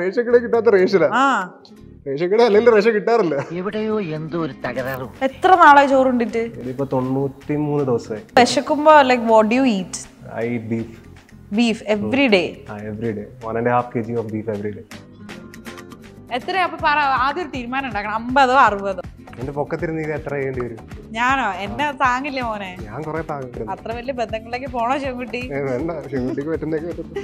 റേഷക്കിടെ കിട്ടാത്ത റേഷന റേഷക്കിടെ അല്ലെങ്കിൽ റേഷ കിട്ടാറില്ല എവിടെയോ എന്തോ ഒരു തകരാറും എത്ര നാളായി ചോറുണ്ടിട്ട് ഇനിയിപ്പോ തൊണ്ണൂറ്റി മൂന്ന് ദിവസമായി വിശക്കുമ്പോ like what you eat I beef beef every day every day one and half K G of beef every day എത്രയാ അപ്പൊ പറ ആദ്യം തീരുമാനം ഉണ്ടാക്കണം അമ്പതോ അറുപതോ എന്റെ പൊക്കത്തിരുന്ന് ഇത് എത്ര ചെയ്യേണ്ടി വരും ഞാനോ എന്നെ താങ്ങില്ല മോനെ ഞാൻ കൊറേ താങ്ങില്ല അത്ര വലിയ ബന്ധങ്ങളിലേക്ക് പോണോ ശിവൻകുട്ടി വേണ്ട ശിവൻകുട്ടിക്ക് പറ്റുന്നൊക്കെ പറ്റുന്നു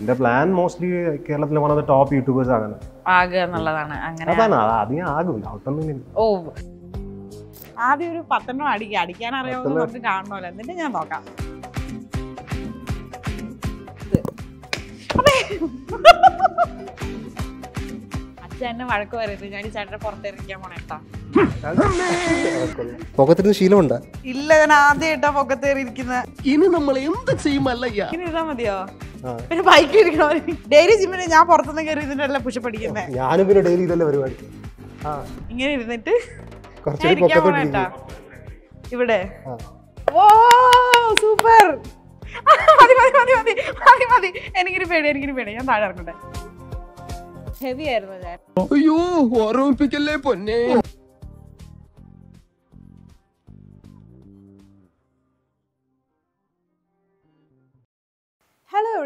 എന്റെ പ്ലാൻ മോസ്റ്റ്ലി കേരളത്തിലെ one of the top YouTubers ആകണം ആകുക എന്നുള്ളതാണ് അങ്ങനെ അതാണ് അധികം ആകും ഇല്ല ഓ ആദ്യം ഒരു പത്തെണ്ണം അടിക്കുക അടിക്കാൻ അറിയാവുന്ന നമുക്ക് കാണണമല്ലോ എന്നിട്ട് ഞാൻ നോക്കാം അച്ഛൻ എന്നെ വഴക്ക് വരരുത് ഞാൻ ഈ ചേട്ടനെ പുറത്തിറങ്ങിക്കാൻ പോണേട്ടാ പൊക്കത്തിന് ശീലമുണ്ട് ഇല്ല ഞാൻ ആദ്യമായിട്ടാ പൊക്കത്തേറിയിരിക്കുന്ന ഇനി നമ്മൾ എന്ത് ചെയ്യും ഇടാ മതിയോ പിന്നെ ബൈക്കിൽ ഇരിക്കണോ ഡെയിലി ജിമ്മിന് ഞാൻ പുറത്തുനിന്ന് കയറി ഇതിന്റെ എല്ലാം പുഷ് ഞാനും പിന്നെ ഡെയിലി ഇതല്ലേ പരിപാടി ഇങ്ങനെ ഇരുന്നിട്ട് ഇവിടെ ഓ സൂപ്പർ മതി മതി മതി മതി മതി മതി എനിക്കൊരു പേടി എനിക്കൊരു പേടി ഞാൻ താഴെ ഇറങ്ങട്ടെ ഹെവി ആയിരുന്നു ഞാൻ അയ്യോ ഓർമ്മിപ്പിക്കല്ലേ പൊന്നേ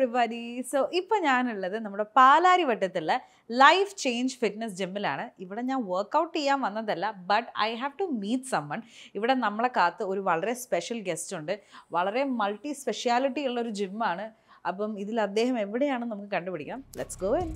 എവറിബഡി സോ ഇപ്പോൾ ഞാനുള്ളത് നമ്മുടെ പാലാരി വട്ടത്തുള്ള ലൈഫ് ചേഞ്ച് ഫിറ്റ്നസ് ജിമ്മിലാണ് ഇവിടെ ഞാൻ വർക്കൗട്ട് ചെയ്യാൻ വന്നതല്ല but I have to meet someone ഇവിടെ നമ്മളെ കാത്ത് ഒരു വളരെ സ്പെഷ്യൽ ഗസ്റ്റ് ഉണ്ട് വളരെ മൾട്ടി സ്പെഷ്യാലിറ്റി ഉള്ള ഒരു ജിമ്മാണ് അപ്പം ഇതിൽ അദ്ദേഹം എവിടെയാണെന്ന് നമുക്ക് കണ്ടുപിടിക്കാം ലെറ്റ്സ് ഗോ ഇൻ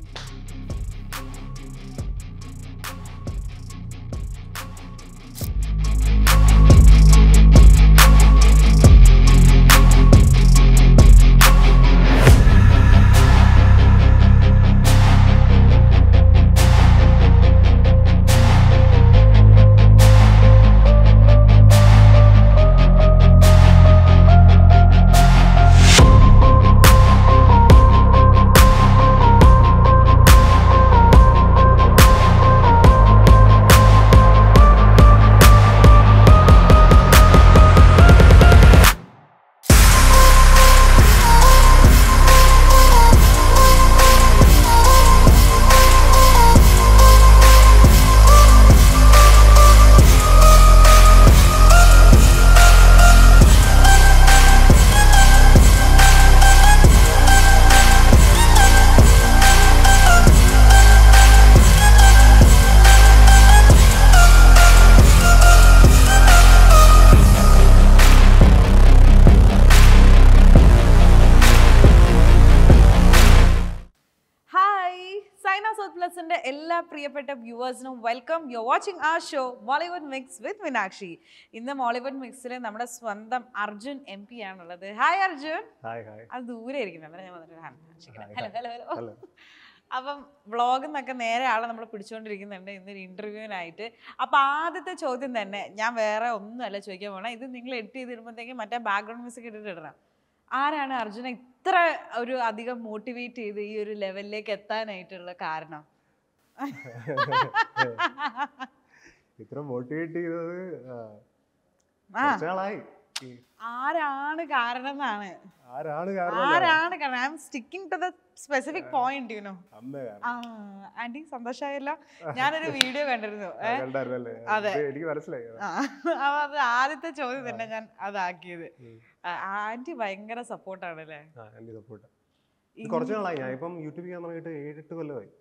പ്രിയപ്പെട്ട വ്യൂവേഴ്സിനും welcome you watching a show Mollywood mix with Meenakshi ഇന്ന് മോളിവുഡ് മിക്സിൽ നമ്മുടെ സ്വന്തം അർജുൻ എം പി ആണുള്ളത് ഹായ് അർജുൻ അത് ദൂരെ ഇരിക്കുന്നു ഞാൻ ഹലോ ഹലോ അപ്പം വ്ളോഗിൽ നിന്നൊക്കെ നേരെ ആളെ നമ്മൾ പിടിച്ചുകൊണ്ടിരിക്കുന്നുണ്ട് ഇന്നൊരു ഇന്റർവ്യൂവിനായിട്ട് അപ്പൊ ആദ്യത്തെ ചോദ്യം തന്നെ ഞാൻ വേറെ ഒന്നുമല്ല ചോദിക്കാൻ പോകണം ഇത് നിങ്ങൾ എഡിറ്റ് ചെയ്തിടുമ്പോഴത്തേക്കും മറ്റേ ബാക്ക്ഗ്രൗണ്ട് മ്യൂസിക് ഇട്ടിട്ട് ഇടണം ആരാണ് അർജുനെ ഇത്ര ഒരു അധികം മോട്ടിവേറ്റ് ചെയ്ത് ഈ ഒരു ലെവലിലേക്ക് എത്താനായിട്ടുള്ള കാരണം ഇത്ര മോട്ടിവേറ്റ് ചെയ്തത് കുറച്ചാളായി ആരാണ് കാരണം എന്നാണ് ആരാണ് കാരണം ആരാണ് കാരണം I am sticking to the specific point you know aunty സന്തോഷമായല്ല ഞാനൊരു വീഡിയോ കണ്ടിരുന്നു അതെ എനിക്ക് മനസ്സിലായി അപ്പൊ അത് ആദ്യത്തെ ചോദ്യം തന്നെ ഞാൻ അതാക്കിയത് ആന്റി ഭയങ്കര സപ്പോർട്ടാണ് അല്ലേ ആന്റി സപ്പോർട്ട് കുറച്ചു നാളായി ഞാൻ ഇപ്പം യൂട്യൂബിൽ തുടങ്ങിയിട്ട് ഏഴെട്ട് കൊല്ലമായി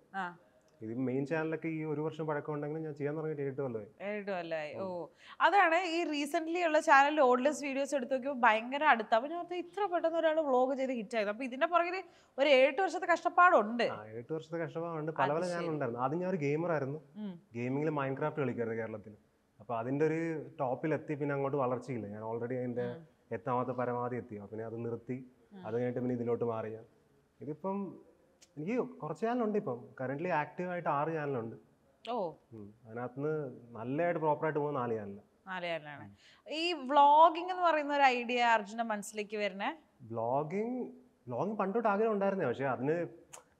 ഇത് മെയിൻ ചാനലൊക്കെ ഈ ഒരു വർഷം പഴക്കം ഉണ്ടെങ്കിലും ഞാൻ ചെയ്യാൻ തുടങ്ങിയിട്ട് എട്ട് കൊല്ലമായി ഓ അതാണ് ഈ റീസെന്റ് ഉള്ള ചാനലിൽ ഓൾഡസ്റ്റ് വീഡിയോസ് എടുത്ത് നോക്കിയപ്പോൾ ഭയങ്കര അടുത്ത് അപ്പൊ ഞാൻ ഇത്ര പെട്ടെന്ന് ഒരാൾ വ്ലോഗ് ചെയ്ത് ഹിറ്റ് ആയത് അപ്പൊ ഇതിന്റെ പുറകിൽ ഒരു ഏഴ് വർഷത്തെ കഷ്ടപ്പാടുണ്ട് ഏഴ് വർഷത്തെ കഷ്ടപ്പാടുണ്ട് പല പല ചാനൽ ഉണ്ടായിരുന്നു ആദ്യം ഞാൻ ഒരു ഗെയിമർ ആയിരുന്നു ഗെയിമിംഗിൽ മൈൻക്രാഫ്റ്റ് കളിക്കായിരുന്നു കേരളത്തിൽ അപ്പൊ അതിന്റെ ഒരു ടോപ്പിൽ എത്തി പിന്നെ അങ്ങോട്ട് വളർച്ചയില്ല ഞാൻ ഓൾറെഡി അതിന്റെ എത്താമത്തെ പരമാവധി എത്തി പിന്നെ അത് നിർത്തി അത് കഴിഞ്ഞിട്ട് പിന്നെ ഇതിലോട്ട് മാറിയ ഇതിപ്പം എനിക്ക് കുറച്ച് ചാനലുണ്ട് ഇപ്പം കറന്റ് ആക്റ്റീവായിട്ട് ആറ് ചാനലുണ്ട് ഓ അതിനകത്തുനിന്ന് നല്ലതായിട്ട് ആയിട്ട് പോകുന്ന നാല് ചാനലാണ് നാല് ചാനലാണ് ഈ വ്ളോഗിംഗ് എന്ന് പറയുന്ന ഒരു ഐഡിയ അർജുന മനസ്സിലേക്ക് വരുന്നേ വ്ളോഗിംഗ് വ്ളോഗിംഗ് പണ്ടോട്ട് ആഗ്രഹം ഉണ്ടായിരുന്നേ പക്ഷേ അതിന്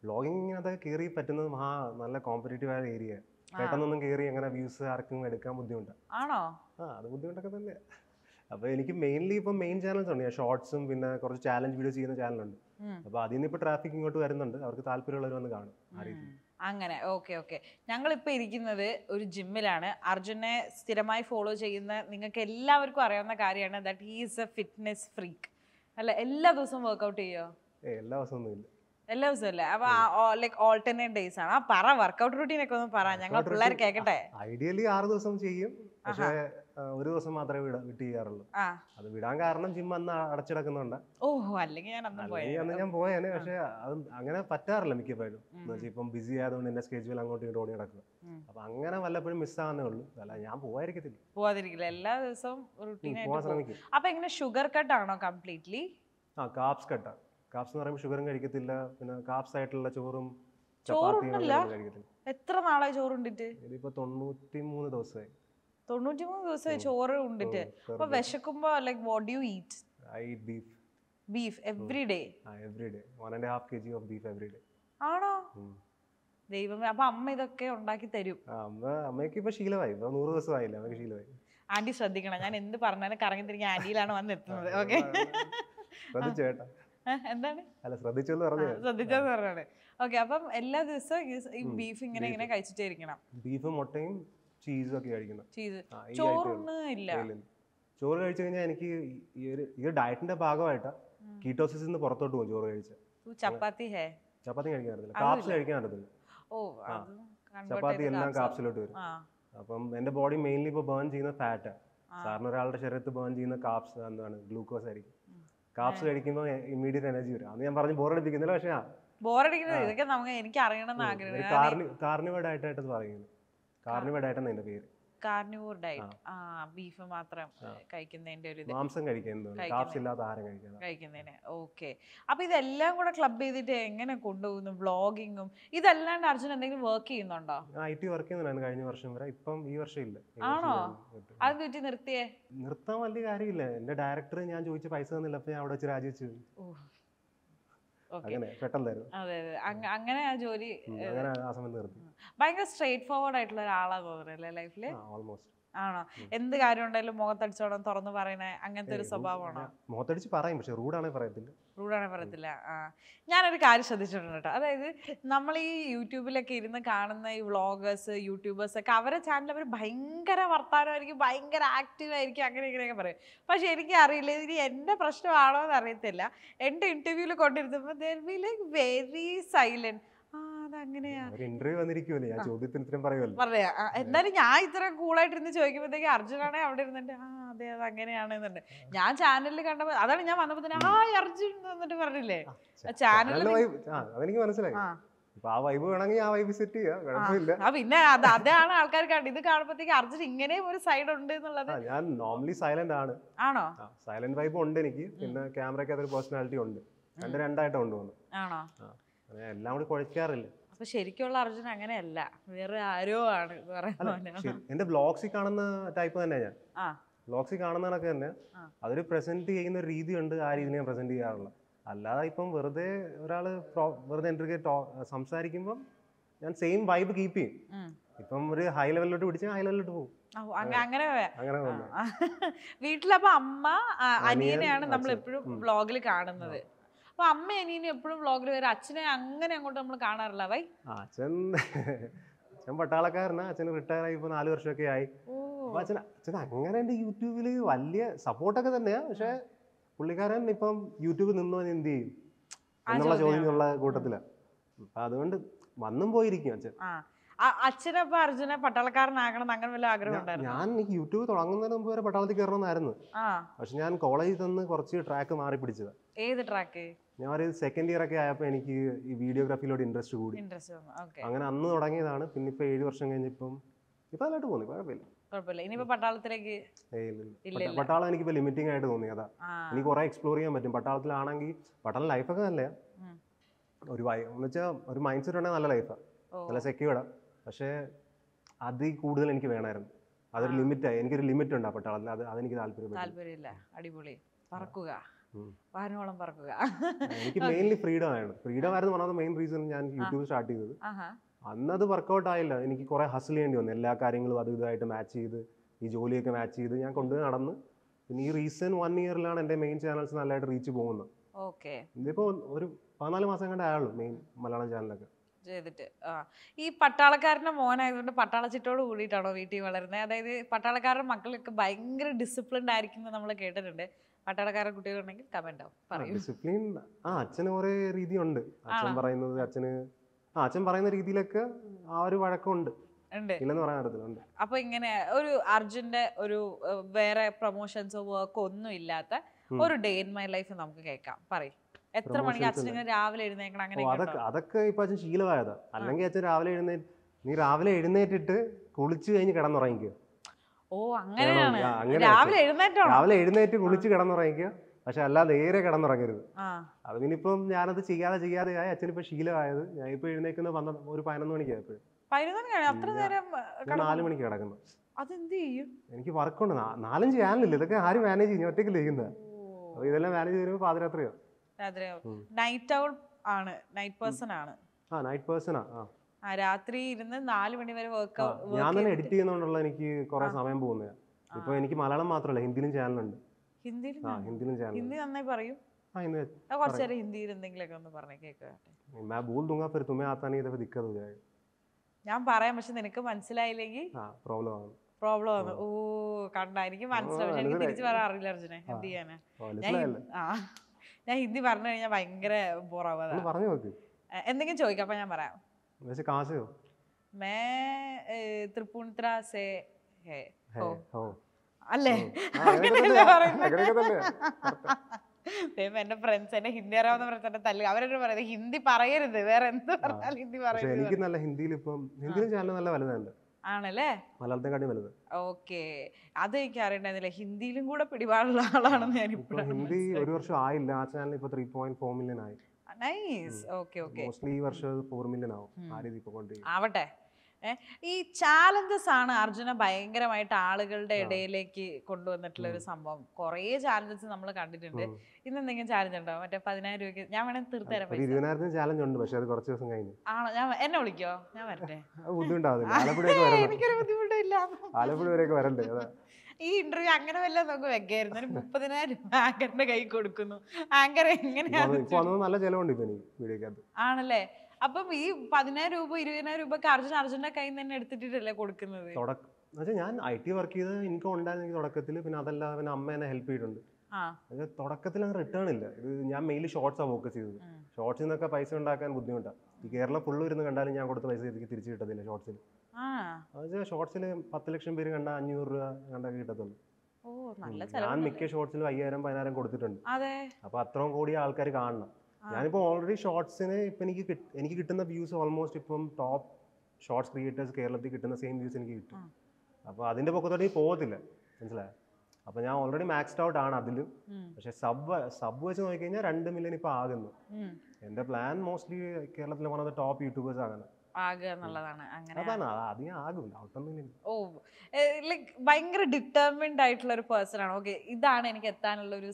വ്ളോഗിംഗ് അതൊക്കെ കയറി പറ്റുന്നത് മഹാ നല്ല കോമ്പറ്റേറ്റീവ് ആയ ഏരിയ പെട്ടെന്നൊന്നും കയറി അങ്ങനെ വ്യൂസ് ആർക്കും എടുക്കാൻ ബുദ്ധിമുട്ടാണ് ആണോ ആ അത് ബുദ്ധിമുട്ടൊക്കെ തന്നെ അപ്പോൾ എനിക്ക് മെയിൻലി ഇപ്പം മെയിൻ ചാനൽസ് ഉണ്ട് ഞാൻ ഷോർട്സും പിന്നെ കുറച്ച് ചാലഞ്ച് വീഡിയോ ചെയ്യുന്ന ചാനലുണ്ട് അപ്പൊ അതിൽ നിന്ന് ഇപ്പൊ ട്രാഫിക് ഇങ്ങോട്ട് വരുന്നുണ്ട് അവർക്ക് താല്പര്യമുള്ളവർ വന്ന് കാണും ആ രീതി അങ്ങനെ ഓക്കെ ഓക്കെ ഞങ്ങളിപ്പോൾ ഇരിക്കുന്നത് ഒരു ജിമ്മിലാണ് അർജുനെ സ്ഥിരമായി ഫോളോ ചെയ്യുന്ന നിങ്ങൾക്ക് എല്ലാവർക്കും അറിയാവുന്ന കാര്യമാണ് that he's a fitness freak അല്ല എല്ലാ ദിവസവും വർക്കൗട്ട് ചെയ്യോ എല്ലാ ദിവസവും എല്ലാ ദിവസവും അല്ലേ അപ്പൊ ലൈക് ഓൾട്ടർനേറ്റ് ഡേയ്സ് ആണ് ആ പറ വർക്കൗട്ട് ഒക്കെ ഒന്ന് പറ ഞങ്ങൾ പിള്ളേർ കേക്കട്ടെ ഐഡിയലി ആറ് ദിവസം ചെയ്യും പക്ഷേ ഒരു ദിവസം മാത്രമേ വിട വിട്ട് ചെയ്യാറുള്ളൂ അത് വിടാൻ കാരണം ജിം അന്ന് അടച്ചിടക്കുന്നുണ്ട് അല്ലെങ്കിൽ ഞാൻ അന്ന് ഞാൻ പോയേനെ പക്ഷെ അത് അങ്ങനെ പറ്റാറില്ല മിക്കപ്പോഴും എന്ന് ഇപ്പം ബിസി ആയതുകൊണ്ട് എന്റെ സ്കെഡ്യൂൾ അങ്ങോട്ടും ഇങ്ങോട്ട് ഓടി നടക്കുന്നു അപ്പൊ അങ്ങനെ വല്ലപ്പോഴും മിസ് ആവുന്നേ ഉള്ളൂ അല്ല ഞാൻ പോവാതിരിക്കത്തില്ല പോവാതിരിക്കില്ല എല്ലാ ദിവസവും പോവാൻ ശ്രമിക്കും അപ്പൊ എങ്ങനെ ഷുഗർ കട്ട് ആണോ കംപ്ലീറ്റ്ലി ആ കാപ്സ് കട്ടാ കാപ്സ് എന്ന് പറയുമ്പോൾ ഷുഗറും കഴിക്കത്തില്ല പിന്നെ കാപ്സ് ആയിട്ടുള്ള ചോറും ചപ്പാത്തിയും എത്ര നാളായി ചോറുണ്ടിട്ട് ഇതിപ്പോ തൊണ്ണൂറ്റി മൂന്ന് ദിവസമായി തൊണ്ണൂറ്റി മൂന്ന് ദിവസമായി ചോറ് ഉണ്ടിട്ട് അപ്പൊ വിശക്കുമ്പോ like what you eat I beef beef every day every day one and half K G of beef every day ആണോ ദൈവമേ അപ്പൊ അമ്മ ഇതൊക്കെ ഉണ്ടാക്കി തരും അമ്മ അമ്മയ്ക്ക് ഇപ്പൊ ശീലമായി ഇപ്പൊ നൂറ് ദിവസമായില്ല അമ്മയ്ക്ക് ശീലമായി ആന്റി ശ്രദ്ധിക്കണം ഞാൻ എന്ത് പറഞ്ഞാലും കറങ്ങി തിരികെ ആന്റിയിലാണ് വന്ന് ഓക്കെ എന്താണ് ശ്രദ്ധിച്ചെന്ന് പറഞ്ഞാണ് ഓക്കെ അപ്പം എല്ലാ ദിവസവും ഈ ബീഫ് ഇങ്ങനെ ഇങ്ങനെ കഴിച്ചിട്ടേ ഇരിക്കണം ബീഫും മുട്ടയും ചീസ് ഒക്കെ കഴിക്കുന്നത് ഇല്ല ചോറ് കഴിച്ചു കഴിഞ്ഞാൽ എനിക്ക് ഈ ഒരു ഈ ഡയറ്റിന്റെ ഭാഗമായിട്ട് കീറ്റോസിസ് നിന്ന് പുറത്തോട്ട് പോകും ചോറ് കഴിച്ച് ചപ്പാത്തി ഹേ ചപ്പാത്തി കഴിക്കാൻ പറ്റത്തില്ല കാപ്സ് കഴിക്കാൻ പറ്റത്തില്ല ചപ്പാത്തി എല്ലാം കാപ്സിലോട്ട് വരും അപ്പം എന്റെ ബോഡി മെയിൻലി ഇപ്പൊ ബേൺ ചെയ്യുന്ന ഫാറ്റ് സാറിന് ഒരാളുടെ ശരീരത്ത് ബേൺ ചെയ്യുന്ന കാപ്സ് എന്താണ് ഗ്ലൂക്കോസ് ആയിരിക്കും കാപ്സ് കഴിക്കുമ്പോൾ ഇമ്മീഡിയറ്റ് എനർജി വരും അന്ന് ഞാൻ പറഞ്ഞു ബോറടിപ്പിക്കുന്നില്ല പക്ഷേ ബോറടിക്കുന്നത് ഇതൊക്കെ നമുക്ക് എനിക്ക് അറിയണമെന്ന് ആഗ്രഹം കാർണിവ പറയുന്നത് കാർണിവോഡ് ഡയറ്റ് എന്റെ പേര് കാർണിവോർ ഡയറ്റ് ആ ബീഫ് മാത്രം കഴിക്കുന്നതിന്റെ ഒരു മാംസം കഴിക്കുന്നതിന് ഓക്കെ അപ്പൊ ഇതെല്ലാം കൂടെ ക്ലബ് ചെയ്തിട്ട് എങ്ങനെ കൊണ്ടുപോകുന്നു വ്ളോഗിങ്ങും ഇതല്ലാണ്ട് അർജുൻ എന്തെങ്കിലും വർക്ക് ചെയ്യുന്നുണ്ടോ ഐ ടി വർക്ക് ചെയ്യുന്നുണ്ടായിരുന്നു കഴിഞ്ഞ വർഷം വരെ ഇപ്പം ഈ വർഷം ഇല്ല ആണോ അത് പറ്റി നിർത്തിയേ നൃത്തം വലിയ കാര്യമില്ല എന്റെ ഡയറക്ടർ ഞാൻ ചോദിച്ച പൈസ തന്നില്ല അപ്പൊ ഞാൻ അവിടെ വെച്ച് രാജിവെച്ചു അങ്ങനെ പെട്ടെന്നായിരുന്നു അതെ അതെ ആ ജോലി അങ്ങനെ ആ സമയത്ത് നിർത്തി ഭയങ്കര സ്ട്രേറ്റ് ഫോർവേഡ് ആയിട്ടുള്ള ഒരാളാ തോന്നുന്നു ലൈഫിൽ ഓൾമോസ്റ്റ് ആണോ എന്ത് കാര്യം ഉണ്ടെങ്കിലും മുഖത്തടിച്ചോടാൻ തുറന്നു പറയണേ അങ്ങനത്തെ ഒരു സ്വഭാവമാണോ മുഖത്തടിച്ച് പറയും പക്ഷെ റൂഡാണേ പറയത്തില്ല റൂഡാണേ പറയത്തില്ല ആ ഞാനൊരു കാര്യം ശ്രദ്ധിച്ചിട്ടുണ്ട് കേട്ടോ അതായത് നമ്മൾ ഈ യൂട്യൂബിലൊക്കെ ഇരുന്ന് കാണുന്ന ഈ വ്ളോഗേഴ്സ് യൂട്യൂബേഴ്സ് ഒക്കെ അവരെ ചാനൽ അവർ ഭയങ്കര വർത്താനമായിരിക്കും ഭയങ്കര ആക്റ്റീവ് ആയിരിക്കും അങ്ങനെ ഇങ്ങനെയൊക്കെ പറയും പക്ഷെ എനിക്ക് അറിയില്ല ഇനി എന്റെ പ്രശ്നമാണോ എന്ന് അറിയത്തില്ല എന്റെ ഇൻ്റർവ്യൂവിൽ കൊണ്ടിരുന്നപ്പോൾ there be like very silent അതങ്ങനെയാണ് ഞാൻ ചോദ്യത്തിന് ഉത്തരം പറയുമല്ലോ പറയാ എന്തായാലും ഞാൻ ഇത്ര കൂളായിട്ടിരുന്ന് ചോദിക്കുമ്പോഴത്തേക്ക് അർജുനാണെ അവിടെ ഇരുന്നിട്ട് ആ അതെ അത് അങ്ങനെയാണെന്നുണ്ട് ഞാൻ ചാനലിൽ കണ്ടപ്പോൾ അതാണ് ഞാൻ വന്നപ്പോൾ തന്നെ ആ അർജുൻ എന്നിട്ട് പറഞ്ഞില്ലേ ചാനലിൽ മനസ്സിലായി ആ വൈബ് വേണമെങ്കിൽ ആ വൈബ് സെറ്റ് ചെയ്യാം പിന്നെ അത് അതാണ് ആൾക്കാർ കണ്ടത് ഇത് കാണുമ്പോഴത്തേക്ക് അർജുൻ ഇങ്ങനെ ഒരു സൈഡ് ഉണ്ട് എന്നുള്ളത് ഞാൻ നോർമലി സൈലന്റ് ആണ് ആണോ സൈലന്റ് വൈബ് ഉണ്ട് എനിക്ക് പിന്നെ ക്യാമറയ്ക്ക് അതൊരു പേഴ്സണാലിറ്റി ഉണ്ട് രണ്ട് രണ്ടായിട്ട് കൊണ്ടുപോകുന്നു ആണോ എല്ലാം കൂടി കുഴക്കാറില്ല അപ്പൊ ശരിക്കുള്ള അർജുൻ അങ്ങനെയല്ല വേറെ ആരോ ആണ് എന്ന് എന്റെ ബ്ലോഗ്സിൽ കാണുന്ന ടൈപ്പ് തന്നെ ഞാൻ ആ ബ്ലോഗ്സിൽ കാണുന്ന കണക്ക് തന്നെ അതൊരു പ്രസന്റ് ചെയ്യുന്ന രീതി ഉണ്ട് ആ രീതിയിൽ ഞാൻ പ്രസന്റ് ചെയ്യാറുള്ള അല്ലാതെ ഇപ്പം വെറുതെ ഒരാള് വെറുതെ എൻ്റെ സംസാരിക്കുമ്പോൾ ഞാൻ സെയിം വൈബ് കീപ്പ് ചെയ്യും ഉം. ഇപ്പം ഒരു ഹൈ ലെവലിലോട്ട് പിടിച്ചാൽ ഹൈ ലെവലിലോട്ട് പോകും അങ്ങ- അങ്ങനെ വേ- അങ്ങനെ ആ. വീട്ടിലപ്പോ അമ്മ ആ, അനിയനെയാണ് നമ്മൾ എപ്പോഴും ബ്ലോഗിൽ കാണുന്നത് അപ്പൊ അമ്മ അനിയനും എപ്പോഴും വ്ളോഗിൽ വരും അച്ഛനെ അങ്ങനെ അങ്ങോട്ട് നമ്മൾ കാണാറില്ല വൈ അച്ഛൻ അച്ഛൻ പട്ടാളക്കാരനാ അച്ഛൻ റിട്ടയർ ആയി ഇപ്പൊ നാല് വർഷമൊക്കെ ആയി അച്ഛൻ അച്ഛൻ അങ്ങനെ എന്റെ യൂട്യൂബിൽ വലിയ സപ്പോർട്ടൊക്കെ തന്നെയാ പക്ഷെ പുള്ളിക്കാരൻ ഇപ്പം യൂട്യൂബിൽ നിന്നോ എന്ത് ചെയ്യും എന്നുള്ള ചോദ്യമുള്ള കൂട്ടത്തിലാ അപ്പൊ അതുകൊണ്ട് വന്നും പോയിരിക്കും അച്ഛൻ അച്ഛനപ്പ അർജുന പട്ടാളക്കാരനാകണം അങ്ങനെ വല്ല ആഗ്രഹം ഉണ്ടായിരുന്നു ഞാൻ യൂട്യൂബ് തുടങ്ങുന്നതിന് മുമ്പ് വരെ പട്ടാളത്തിൽ കയറണമെന്നായിരുന്നു പക്ഷെ ഞാൻ കോളേജിൽ നിന്ന് കുറച്ച് ട്രാക്ക് മാറി പിടിച്ചത് ഏത് ട്രാക്ക് ഞാൻ ഒരു സെക്കൻഡ് ഇയർ ഒക്കെ ആയപ്പോൾ എനിക്ക് ഈ വീഡിയോഗ്രാഫിയിലോട് ഇൻട്രസ്റ്റ് കൂടി അങ്ങനെ അന്ന് തുടങ്ങിയതാണ് പിന്നെ ഇപ്പൊ ഏഴ് വർഷം കഴിഞ്ഞപ്പം ഇപ്പൊ അതായിട്ട് പോകുന്നു കുഴപ്പമില്ല പട്ടാളത്തിലേക്ക് പട്ടാളം എനിക്ക് ഇപ്പൊ ലിമിറ്റിംഗ് ആയിട്ട് തോന്നി അതാ എനിക്ക് കുറെ എക്സ്പ്ലോർ ചെയ്യാൻ പറ്റും പട്ടാളത്തിലാണെങ്കിൽ പട്ടാളം ലൈഫൊക്കെ നല്ല ഒരു എന്ന് വെച്ചാൽ ഒരു മൈൻഡ് സെറ്റ് ഉണ്ടെങ്കിൽ നല്ല ലൈഫാണ് നല്ല സെക്യൂർഡാണ് പക്ഷേ അതിൽ കൂടുതൽ എനിക്ക് വേണമായിരുന്നു അതൊരു ലിമിറ്റായി എനിക്കൊരു ലിമിറ്റ് ഉണ്ട് ആ പട്ടാളത്തിന് അത് അതെനിക്ക് താല്പര്യം താല്പര്യമില്ല അടിപൊളി പറക്കുക വാനോളം പറക്കുക എനിക്ക് മെയിൻലി ഫ്രീഡം ആണ് ഫ്രീഡം ആയിരുന്നു പറഞ്ഞത് മെയിൻ റീസൺ ഞാൻ യൂട്യൂബ് സ്റ്റാർട്ട് ചെയ്തത് അന്നത് വർക്കൗട്ട് ആയില്ല എനിക്ക് കുറെ ഹസിൽ ചെയ്യേണ്ടി വന്നു എല്ലാ കാര്യങ്ങളും അത് ഇതായിട്ട് മാച്ച് ചെയ്ത് ഈ ജോലിയൊക്കെ മാച്ച് ചെയ്ത് ഞാൻ കൊണ്ട് നടന്ന് പിന്നെ ഈ റീസെന്റ് വൺ ഇയറിലാണ് എൻ്റെ മെയിൻ ചാനൽസ് നല്ലതായിട്ട് റീച്ച് പോകുന്നത് ഇതിപ്പോൾ ഒരു പതിനാല് മാസം കണ്ടേ ആയുള്ളൂ മെയിൻ മലയാളം ചാനലൊക്കെ ചെയ്തിട്ട് ആ ഈ പട്ടാളക്കാരൻ്റെ മോനായതുകൊണ്ട് പട്ടാള ചിട്ടോട് കൂടിയിട്ടാണോ വീട്ടിൽ വളരുന്നത് അതായത് പട്ടാളക്കാരുടെ മക്കളൊക്കെ ഭയങ്കര ഡിസിപ്ലിൻഡ് ആയിരിക്കും നമ്മൾ കേട്ടിട്ടുണ്ട് പട്ടാളക്കാരുടെ കുട്ടികളുണ്ടെങ്കിൽ കമന്റ് ആവും പറയും ഡിസിപ്ലിൻ ആ അച്ഛന് കുറേ രീതിയുണ്ട് അച്ഛൻ പറയുന്നത് അച്ഛന് ആ അച്ഛൻ പറയുന്ന രീതിയിലൊക്കെ ആ ഒരു വഴക്കമുണ്ട് ഇല്ലെന്ന് പറയാൻ പറ്റത്തില്ല അപ്പൊ ഇങ്ങനെ ഒരു അർജുന്റെ ഒരു വേറെ പ്രൊമോഷൻസോ വർക്കോ ഒന്നും ഇല്ലാത്ത ഒരു ഡേ ഇൻ മൈ ലൈഫ് നമുക്ക് കേൾക്കാം പറയും എത്ര മണിക്ക് അച്ഛൻ രാവിലെ എഴുന്നേക്കണം അങ്ങനെ അതൊക്കെ അതൊക്കെ ഇപ്പൊ അച്ഛൻ ശീലമായതാ അല്ലെങ്കിൽ അച്ഛൻ രാവിലെ എഴുന്നേറ്റ് നീ രാവിലെ എഴുന്നേറ്റിട്ട് കുളിച്ചു കഴിഞ്ഞ് കിടന്നുറങ്ങിക്കുക ഓ അങ്ങനെയാണ് രാവിലെ എഴുന്നേറ്റോ രാവിലെ എഴുന്നേറ്റ് കുളിച്ച് കിടന്നുറങ്ങിക്കുക പക്ഷെ അല്ലാതെ നേരെ കിടന്നുറങ്ങരുത് അത് പിന്നിപ്പം ഞാനത് ചെയ്യാതെ ചെയ്യാതെ ആയി അച്ഛനിപ്പോ ശീലമായത് ഞാൻ ഇപ്പൊ എഴുന്നേക്കുന്ന പന്ത്ര ഒരു പതിനൊന്ന് മണിക്കാണ് എപ്പോഴും നാല് മണിക്ക് കിടക്കുന്നു അതെന്ത് ചെയ്യും എനിക്ക് വർക്കുണ്ട് നാലഞ്ച് ചാനലില്ല ഇതൊക്കെ ആരും മാനേജ് ചെയ്യുന്നു ഒറ്റയ്ക്ക് ലയിക്കുന്നത് അപ്പൊ ഇതെല്ലാം മാനേജ് ചെയ്യുമ്പോൾ പാതിരാത്രിയോ രാത്രിയാവും നൈറ്റ് ഔൾ ആണ് നൈറ്റ് പേഴ്സൺ ആണ് ആ നൈറ്റ് പേഴ്സൺ ആ രാത്രി ഇരുന്ന് നാല് മണി വരെ വർക്ക് ഞാൻ തന്നെ എഡിറ്റ് ചെയ്യുന്നതുകൊണ്ടുള്ള എനിക്ക് കുറെ സമയം പോകുന്നത് ഇപ്പൊ എനിക്ക് മലയാളം മാത്രമല്ല ഹിന്ദിയിലും ചാനലുണ്ട് ഹിന്ദിയിലും ആ ഹിന്ദിയിലും ചാനൽ ഹിന്ദി നന്നായി പറയും हाँ हिंदी കുറച്ച് നേരം ഹിന്ദിയിൽ ഒന്ന് പറഞ്ഞ് കേൾക്കട്ടെ मैं बोल दूंगा फिर तुम्हें आता नहीं तो फिर दिक्कत हो जाएगा ഞാൻ പറയാം പക്ഷെ നിനക്ക് മനസ്സിലായില്ലെങ്കിൽ हाँ प्रॉब्लम ആണ് പ്രോബ്ലം ആണ് ഓ കണ്ട എനിക്ക് മനസ്സിലാവും എനിക്ക് തിരിച്ചു പറയാൻ അറിയില്ല അർജുനെ എന്ത് ചെയ്യാനാ ഞാൻ ആ ഞാൻ ഹിന്ദി പറഞ്ഞു കഴിഞ്ഞാൽ ഭയങ്കര ബോറാവാ പറഞ്ഞു നോക്ക് എന്തെങ്കിലും ചോദിക്കാം അപ്പൊ ഞാൻ പറയാം മേ തൃപ്പൂണിത്ര അല്ലേ എന്റെ ഫ്രണ്ട്സ് എന്നെ ഹിന്ദി അറിയാവുന്ന ഫ്രണ്ട്സ് എന്റെ തല്ലുക അവരൊക്കെ പറയുന്നത് ഹിന്ദി പറയരുത് വേറെ എന്ത് പറഞ്ഞാലും ഹിന്ദി പറയുന്നത് എനിക്ക് നല്ല ഹിന്ദിയിൽ ഇപ്പം ഹിന്ദിയിലും ചാനൽ നല്ല വലുതല്ല ആണല്ലേ മലയാളത്തെക്കാട്ടി വലുത് ഓക്കെ അത് എനിക്ക് അറിയണ്ടായിരുന്നില്ല ഹിന്ദിയിലും കൂടെ പിടിപാടുള്ള ആളാണെന്ന് ഞാൻ ഇപ്പോൾ ഹിന്ദി ഒരു വർഷം ആയില്ല ആ ചാനൽ ഇപ്പോൾ ത്രീ പോയിന്റ് ഫോർ മില്യൺ ആയി നൈസ് ഓക്കെ ഓക്കെ മോസ്റ്റ്ലി ഈ വർഷം ഫോർ മില്യൺ ആവും ആ രീതി ആവട്ടെ ഈ ചാലഞ്ചസ് ആണ് അർജുന ഭയങ്കരമായിട്ട് ആളുകളുടെ ഇടയിലേക്ക് കൊണ്ടുവന്നിട്ടുള്ള ഒരു സംഭവം കുറേ ചാലഞ്ചസ് നമ്മൾ കണ്ടിട്ടുണ്ട് ഇന്ന് എന്തെങ്കിലും ചാലഞ്ച് ഉണ്ടോ മറ്റേ പതിനായിരം രൂപയ്ക്ക് ഞാൻ വേണമെങ്കിൽ തീർത്തരാം ഇരുപതിനായിരത്തിന് ചാലഞ്ച് ഉണ്ട് പക്ഷേ അത് കുറച്ച് ദിവസം കഴിഞ്ഞു ആണോ ഞാൻ എന്നെ വിളിക്കോ ഞാൻ വരട്ടെ എനിക്കൊരു ബുദ്ധിമുട്ടില്ല ആലപ്പുഴ വരെയൊക്കെ വരണ്ടേ ഈ ഇന്റർവ്യൂ അങ്ങനെ വല്ല നമുക്ക് വെക്കായിരുന്നു ഒരു മുപ്പതിനായിരം രൂപ ആങ്കറിന്റെ കൈ കൊടുക്കുന്നു ആങ്കർ എങ്ങനെയാണ് നല്ല ആണല്ലേ അപ്പം ഈ പതിനായിരം രൂപ ഇരുപതിനായിരം രൂപ അർജുൻ അർജുന്റെ കയ്യിൽ നിന്ന് തന്നെ എടുത്തിട്ടല്ലേ കൊടുക്കുന്നത് എന്നുവെച്ചാൽ ഞാൻ ഐ ടി വർക്ക് ചെയ്ത് ഇൻകം ഉണ്ടായിരുന്നു തുടക്കത്തിൽ പിന്നെ അതല്ല പിന്നെ അമ്മ എന്നെ ഹെൽപ്പ് ചെയ്തിട്ടുണ്ട് തുടക്കത്തിൽ അങ്ങ് റിട്ടേൺ ഇല്ല ഇത് ഞാൻ മെയിൻലി ഷോർട്സാണ് ഫോക്കസ് ചെയ്തത് ഷോർട്സിൽ നിന്നൊക്കെ പൈസ ഉണ്ടാക്കാൻ ബുദ്ധിമുട്ടാണ് ഈ കേരളം ഫുള്ള് ഇരുന്ന് കണ്ടാലും ഞാൻ കൊടുത്ത പൈസ എനിക്ക് തിരിച്ചു കിട്ടത്തില്ല ഷോർട്സിൽ ഷോർട്സിൽ പത്ത് ലക്ഷം പേര് കണ്ട അഞ്ഞൂറ് രൂപ കണ്ടൊക്കെ കിട്ടത്തുള്ളൂ ഞാൻ മിക്ക ഷോർട്സിലും അയ്യായിരം പതിനായിരം കൊടുത്തിട്ടുണ്ട് അപ്പൊ അത്രയും കൂടി ആൾക്കാർ കാണണം ഞാനിപ്പോൾ ഓൾറെഡി ഷോർട്സിന് ഇപ്പം എനിക്ക് എനിക്ക് കിട്ടുന്ന വ്യൂസ് ഓൾമോസ്റ്റ് ഇപ്പം ടോപ്പ് ഷോർട്സ് ക്രിയേറ്റേഴ്സ് കേരളത്തിൽ കിട്ടുന്ന സെയിം വ്യൂസ് എനിക്ക് കിട്ടും അപ്പോൾ അതിൻ്റെ പൊക്കത്തോടെ പോകത്തില്ല മനസ്സിലായോ അപ്പൊ ഞാൻ ഓൾറെഡി മാക്സ്ഡ് ഔട്ട് ആണ് അതിലും പക്ഷെ സബ് സബ് വെച്ച് നോക്കി കഴിഞ്ഞാൽ രണ്ട് മില്യൺ ഇപ്പൊ ആകുന്നു എന്റെ പ്ലാൻ മോസ്റ്റ്ലി കേരളത്തിലെ one of the top YouTubers ആകുന്നത് ആകുക എന്നുള്ളതാണ് അങ്ങനെ അധികം ആകും ഓ ലൈക്ക് ഭയങ്കര ഡിറ്റർമിൻഡ് ആയിട്ടുള്ള ഒരു പേഴ്സൺ ആണ് ഓക്കെ ഇതാണ് എനിക്ക് എത്താനുള്ള ഒരു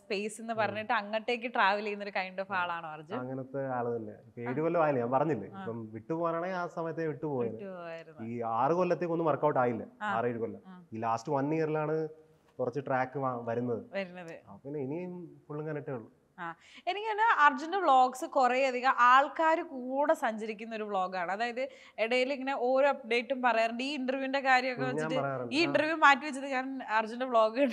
സ്പേസ് എന്ന് പറഞ്ഞിട്ട് അങ്ങോട്ടേക്ക് ട്രാവൽ ചെയ്യുന്ന ഒരു കൈൻഡ് ഓഫ് ആളാണോ അർജുൻ അങ്ങനത്തെ ആള് തന്നെ ഏഴ് കൊല്ലം ആയില്ല ഞാൻ പറഞ്ഞില്ലേ ഇപ്പം വിട്ടു വിട്ടുപോകാനാണെങ്കിൽ ആ സമയത്തെ വിട്ടു വിട്ടുപോയത് ഈ ആറ് കൊല്ലത്തേക്ക് ഒന്നും വർക്കൗട്ട് ആയില്ല ആറേഴ് കൊല്ലം ഈ ലാസ്റ്റ് വൺ ഇയറിലാണ് കുറച്ച് ട്രാക്ക് വരുന്നത് പിന്നെ ഇനിയും ഫുള്ളും കണ്ടിട്ടേ ഉള്ളൂ എനിക്ക് തന്നെ അർജുൻ്റെ വ്ളോഗ്സ് അധികം ആൾക്കാർ കൂടെ സഞ്ചരിക്കുന്ന ഒരു വ്ളോഗാണ് അതായത് ഇടയിൽ ഇങ്ങനെ ഓരോ അപ്ഡേറ്റും പറയാറുണ്ട് ഈ ഇന്റർവ്യൂവിന്റെ കാര്യമൊക്കെ വെച്ചിട്ട് ഈ ഇന്റർവ്യൂ മാറ്റി വെച്ചിട്ട് ഞാൻ അർജുൻ്റെ വ്ളോഗ്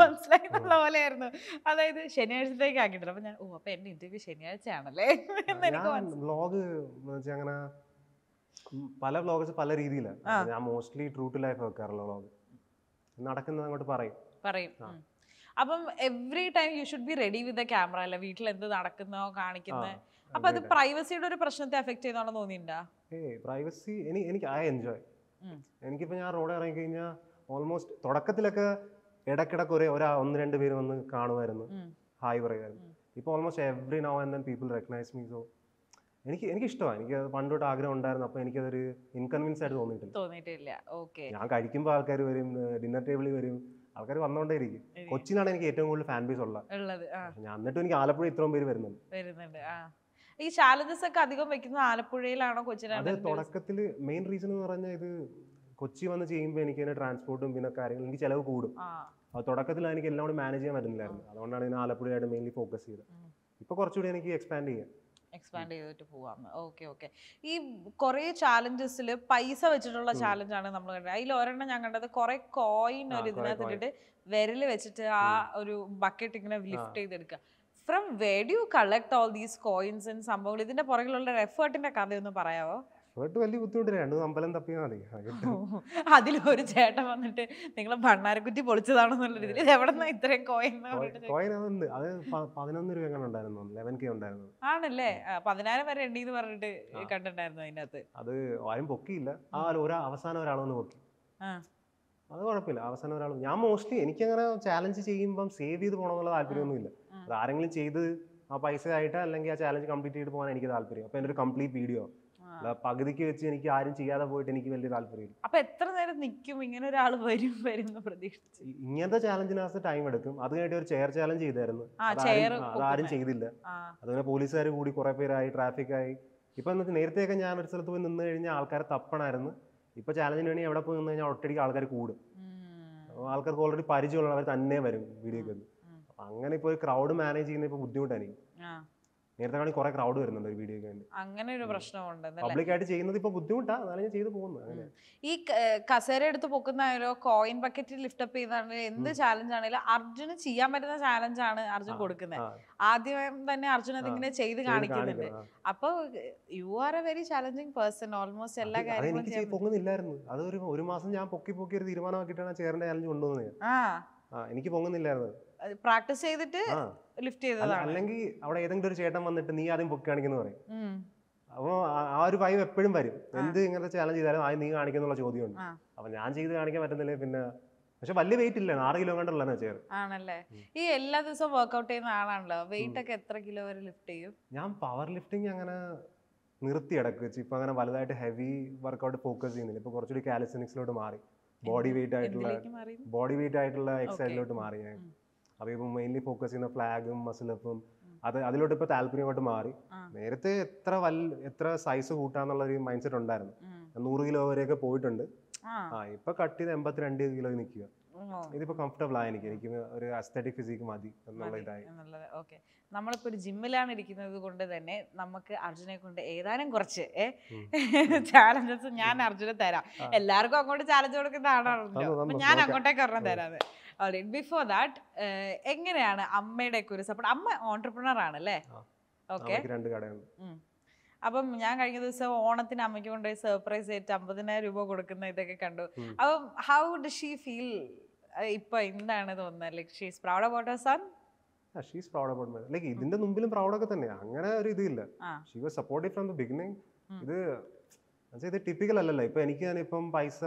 മനസ്സിലായി എന്നുള്ള പോലെയായിരുന്നു അതായത് ശനിയാഴ്ചത്തേക്ക് ആക്കിയിട്ടുണ്ട് അപ്പൊ ഞാൻ ഓ അപ്പൊ എന്റെ ഇന്റർവ്യൂ ശനിയാഴ്ച ആണല്ലേ എന്ന് അങ്ങനെ പല വ്ളോഗ്സ് പല രീതിയിലാണ് ഞാൻ മോസ്റ്റ്ലി ട്രൂ ടു ലൈഫ് വെക്കാറുള്ള വ്ളോഗ് നടക്കുന്നത് അങ്ങോട്ട് പറയും പറയും അപ്പം every time you should be ready with a camera അല്ലെ വീട്ടിൽ എന്ത് നടക്കുന്നോ കാണിക്കുന്നത് അപ്പൊ അത് പ്രൈവസിയുടെ ഒരു പ്രശ്നത്തെ അഫക്ട് ചെയ്യുന്നോ തോന്നിയിട്ടുണ്ടോ ഏയ് പ്രൈവസി എനിക്ക് എനിക്കിപ്പോൾ ഞാൻ റോഡ് ഇറങ്ങി കഴിഞ്ഞാൽ ഓൾമോസ്റ്റ് തുടക്കത്തിലൊക്കെ ഇടക്കിടക്ക് ഒരേ ഒരാ ഒന്ന് രണ്ട് പേര് വന്ന് കാണുമായിരുന്നു ഹായ് പറയുമായിരുന്നു ഇപ്പോൾ almost every now and then people recognise me so എനിക്ക് എനിക്ക് ഇഷ്ടമാണ് എനിക്ക് പണ്ട് തൊട്ട് ആഗ്രഹം ഉണ്ടായിരുന്നു അപ്പോൾ എനിക്കതൊരു ഇൻകൺവീൻസ് ആയിട്ട് തോന്നിയിട്ടില്ല തോന്നിയിട്ടില്ല ഞാൻ കഴിക്കുമ്പോൾ ആൾക്കാർ വരും ഡിന്നർ ടേബിളിൽ വരും ആൾക്കാർ വന്നുകൊണ്ടേയിരിക്കും കൊച്ചിനാണ് എനിക്ക് ഏറ്റവും കൂടുതൽ ഫാൻ ബേസ് ഉള്ളത് ഞാൻ എന്നിട്ടും എനിക്ക് ആലപ്പുഴ ഇത്രയും പേര് വരുന്നുണ്ട് വരുന്നുണ്ട് ഈ ചാലഞ്ചസ് ഒക്കെ അധികം വെക്കുന്ന ആലപ്പുഴയിലാണോ കൊച്ചിനാണ് അത് തുടക്കത്തിൽ മെയിൻ റീസൺ എന്ന് പറഞ്ഞാൽ ഇത് കൊച്ചി വന്ന് ചെയ്യുമ്പോൾ എനിക്ക് അതിന്റെ ട്രാൻസ്പോർട്ടും പിന്നെ കാര്യങ്ങളും എനിക്ക് ചിലവ് കൂടും അപ്പൊ തുടക്കത്തിൽ എനിക്ക് എല്ലാം കൂടി മാനേജ് ചെയ്യാൻ പറ്റുന്നില്ലായിരുന്നു അതുകൊണ്ടാണ് ഞാൻ ആലപ്പുഴയായിട്ട് മെയിൻലി ഫോക്കസ് ചെയ്തത് ഇപ്പൊ കുറച്ചുകൂടി എനിക്ക് എക്സ്പാൻഡ് ചെയ്യാം എക്സ്പാൻഡ് ചെയ്തിട്ട് പോവാന്ന് ഓക്കെ ഓക്കെ ഈ കുറേ ചാലഞ്ചസിൽ പൈസ വെച്ചിട്ടുള്ള ചാലഞ്ചാണ് നമ്മൾ കണ്ടത് അതിൽ ഒരെണ്ണം ഞാൻ കണ്ടത് കുറെ കോയിൻ ഒരു ഇതിനകത്തിട്ടിട്ട് വിരൽ വെച്ചിട്ട് ആ ഒരു ബക്കറ്റ് ഇങ്ങനെ ലിഫ്റ്റ് ചെയ്തെടുക്കുക from where do collect all these coins and സംഭവങ്ങൾ ഇതിന്റെ പുറകിലുള്ള എഫേർട്ടിന്റെ കഥയൊന്ന് പറയാവോ എഫേർട്ട് വലിയ ബുദ്ധിമുട്ടില്ല രണ്ടു അമ്പലം തപ്പിയാൽ മതി അതിലൊരു ചേട്ടൻ വന്നിട്ട് നിങ്ങൾ ഭണ്ണാരക്കുറ്റി പൊളിച്ചതാണെന്നുള്ള രീതിയിൽ എവിടെ ഇത്രയും കോയിൻ കോയിൻ അതുണ്ട് അത് പതിനൊന്ന് രൂപ ഉണ്ടായിരുന്നു ലെവൻ കെ ഉണ്ടായിരുന്നു ആണല്ലേ പതിനായിരം വരെ ഉണ്ട് പറഞ്ഞിട്ട് കണ്ടിട്ടുണ്ടായിരുന്നു അതിനകത്ത് അത് ആരും പൊക്കിയില്ല ആ ഒരു അവസാനം ഒരാളൊന്ന് പൊക്കി അത് കുഴപ്പമില്ല അവസാനം ഒരാൾ ഞാൻ മോസ്റ്റ്ലി എനിക്കങ്ങനെ ചാലഞ്ച് ചെയ്യുമ്പം സേവ് ചെയ്ത് പോകണമെന്നുള്ള ഇല്ല അത് ആരെങ്കിലും ചെയ്ത് ആ പൈസ ആയിട്ട് അല്ലെങ്കിൽ ആ ചാലഞ്ച് കംപ്ലീറ്റ് ചെയ്ത് പോകാൻ എനിക്ക് താല്പര്യം അപ്പോൾ എൻ്റെ ഒരു കംപ്ലീറ്റ് വീഡിയോ പകുതിക്ക് വെച്ച് എനിക്ക് ആരും ചെയ്യാതെ പോയിട്ട് എനിക്ക് വലിയ താല്പര്യം അപ്പൊ എത്ര നേരം നിൽക്കും ഇങ്ങനെ ഒരാൾ വരും വരും പ്രതീക്ഷിച്ച് ഇങ്ങനത്തെ ചാലഞ്ചിനകത്ത് ടൈം എടുക്കും അത് കഴിഞ്ഞിട്ട് ഒരു ചെയർ ചാലഞ്ച് ചെയ്തായിരുന്നു അതാരും ചെയ്തില്ല അതുപോലെ പോലീസുകാർ കൂടി കുറെ പേരായി ട്രാഫിക്കായി ഇപ്പൊ നേരത്തെയൊക്കെ ഞാൻ ഒരു സ്ഥലത്ത് പോയി നിന്ന് കഴിഞ്ഞാൽ ആൾക്കാരെ തപ്പണായിരുന്നു ഇപ്പൊ ചാലഞ്ചിന് വേണ്ടി എവിടെ പോയി നിന്ന് കഴിഞ്ഞാൽ ഒട്ടടിക്ക് ആൾക്കാർ കൂടും ആൾക്കാർക്ക് ഓൾറെഡി പരിചയമുള്ളവർ തന്നെ വരും വീഡിയോ അങ്ങനെ ഇപ്പൊ ക്രൗഡ് മാനേജ് ചെയ്യുന്ന ഇപ്പൊ ബുദ്ധിമുട്ടായിരിക്കും നേരത്തെ കാണി കുറെ ക്രൗഡ് വരുന്നുണ്ട് ഒരു വീഡിയോ അങ്ങനെ ഒരു പ്രശ്നമുണ്ട് ആയിട്ട് ചെയ്യുന്നത് ഇപ്പൊ ബുദ്ധിമുട്ടാണ് അതാണ് ഞാൻ ചെയ്തു പോകുന്നത് ഈ കസേര എടുത്ത് പൊക്കുന്നായാലോ കോയിൻ ബക്കറ്റ് ലിഫ്റ്റ് അപ്പ് ചെയ്യുന്ന എന്ത് ചാലഞ്ച് ആണെങ്കിലും അർജുന് ചെയ്യാൻ പറ്റുന്ന ചാലഞ്ച് ആണ് അർജുൻ കൊടുക്കുന്നത് ആദ്യം തന്നെ അർജുൻ അതിങ്ങനെ ചെയ്ത് കാണിക്കുന്നുണ്ട് അപ്പൊ you are a very challenging person almost എല്ലാ കാര്യങ്ങളും പൊങ്ങുന്നില്ലായിരുന്നു അത് ഒരു മാസം ഞാൻ പൊക്കി പൊക്കി ഒരു തീരുമാനമാക്കിയിട്ടാണ് ചേറിന്റെ ചാലഞ്ച് കൊണ്ടുവന്നത് എനിക്ക് പൊങ്ങുന്നില്ലായിരുന്നു പ്രാക്ടീസ് ചെയ്തിട്ട് ലിഫ്റ്റ് ചെയ്തതാണ് അല്ലെങ്കിൽ അവിടെ ഏതെങ്കിലും ഒരു ചേട്ടൻ വന്നിട്ട് നീ ആദ്യം പൊക്കി കാണിക്കുന്നു പറയും അപ്പോൾ ആ ഒരു ഭയം എപ്പോഴും വരും എന്ത് ഇങ്ങനത്തെ ചാലഞ്ച് ചെയ്താലും ആദ്യം നീ കാണിക്കുന്നുള്ള ചോദ്യമുണ്ട് അപ്പൊ ഞാൻ ചെയ്ത് കാണിക്കാൻ പറ്റുന്നില്ല പിന്നെ പക്ഷെ വലിയ വെയിറ്റ് ഇല്ല ആറ് കിലോ കണ്ടല്ല ആണല്ലേ ഈ എല്ലാ ദിവസവും വർക്ക്ഔട്ട് ചെയ്യുന്ന ആളാണല്ലോ വെയിറ്റ് ഒക്കെ എത്ര കിലോ വരെ ലിഫ്റ്റ് ചെയ്യും ഞാൻ പവർ ലിഫ്റ്റിംഗ് അങ്ങനെ നിർത്തി ഇടക്ക് വെച്ച് ഇപ്പൊ അങ്ങനെ വലുതായിട്ട് ഹെവി വർക്കൗട്ട് ഫോക്കസ് ചെയ്യുന്നില്ല ഇപ്പൊ കുറച്ചുകൂടി കാലിസ്റ്റനിക്സിലോട്ട് മാറി ബോഡി വെയിറ്റ് ആയിട്ടുള്ള ബോഡി വെയിറ്റ് ആയിട്ടുള്ള എക്സസൈസിലോട്ട് മാറി ഞാൻ അപ്പോൾ ഇപ്പം മെയിൻലി ഫോക്കസ് ചെയ്യുന്ന ഫ്ലാഗും മസിലപ്പും അത് അതിലോട്ട് ഇപ്പോൾ താല്പര്യമായിട്ട് മാറി നേരത്തെ എത്ര വൽ എത്ര സൈസ് കൂട്ടാന്നുള്ള ഒരു മൈൻഡ് സെറ്റ് ഉണ്ടായിരുന്നു നൂറ് കിലോ വരെയൊക്കെ പോയിട്ടുണ്ട് ആ ഇപ്പൊ കട്ട് ചെയ്ത് എൺപത്തിരണ്ട് കിലോ നിൽക്കുക ഇതിപ്പോ കംഫർട്ടബിൾ ആയി എനിക്ക് എനിക്ക് ഒരു അസ്തറ്റിക് ഫിസിക് മതി എന്നുള്ള ഇതായി ഓക്കെ നമ്മളിപ്പോ ഒരു ജിമ്മിലാണ് ഇരിക്കുന്നത് കൊണ്ട് തന്നെ നമുക്ക് അർജുനെ കൊണ്ട് ഏതാനും കുറച്ച് ചാലഞ്ചസ് ഞാൻ അർജുനെ തരാം എല്ലാവർക്കും അങ്ങോട്ട് ചാലഞ്ച് കൊടുക്കുന്നതാണ് ഞാൻ അങ്ങോട്ടേക്ക് ഒരെണ്ണം തരാം ഓൾറെഡി ബിഫോർ ദാറ്റ് എങ്ങനെയാണ് അമ്മയുടെ ഒക്കെ ഒരു സപ്പോർട്ട് അമ്മ ഓൺടർപ്രണർ ആണ് അല്ലേ ഓക്കെ രണ്ട് കടയുണ്ട് അപ്പം ഞാൻ കഴിഞ്ഞ ദിവസം ഓണത്തിന് അമ്മയ്ക്ക് കൊണ്ടുപോയി സർപ്രൈസ് ആയിട്ട് അമ്പതിനായിരം രൂപ കൊടുക്കുന്ന ഇതൊക്കെ കണ്ടു അപ്പം ഹൗ ഡ് ഷീ ഫീൽ ഇപ്പൊ എന്താണ് തോന്നുന്നത് proud her son she's proud about like ഇതിന്റെ മുമ്പിലും പ്രൗഡൊക്കെ തന്നെയാണ് അങ്ങനെ ഒരു ഇതില്ല she was supportive from the beginning ഇത് ഇത് ടിപ്പിക്കൽ അല്ലല്ലോ ഇപ്പൊ എനിക്ക് ഞാൻ ഇപ്പം പൈസ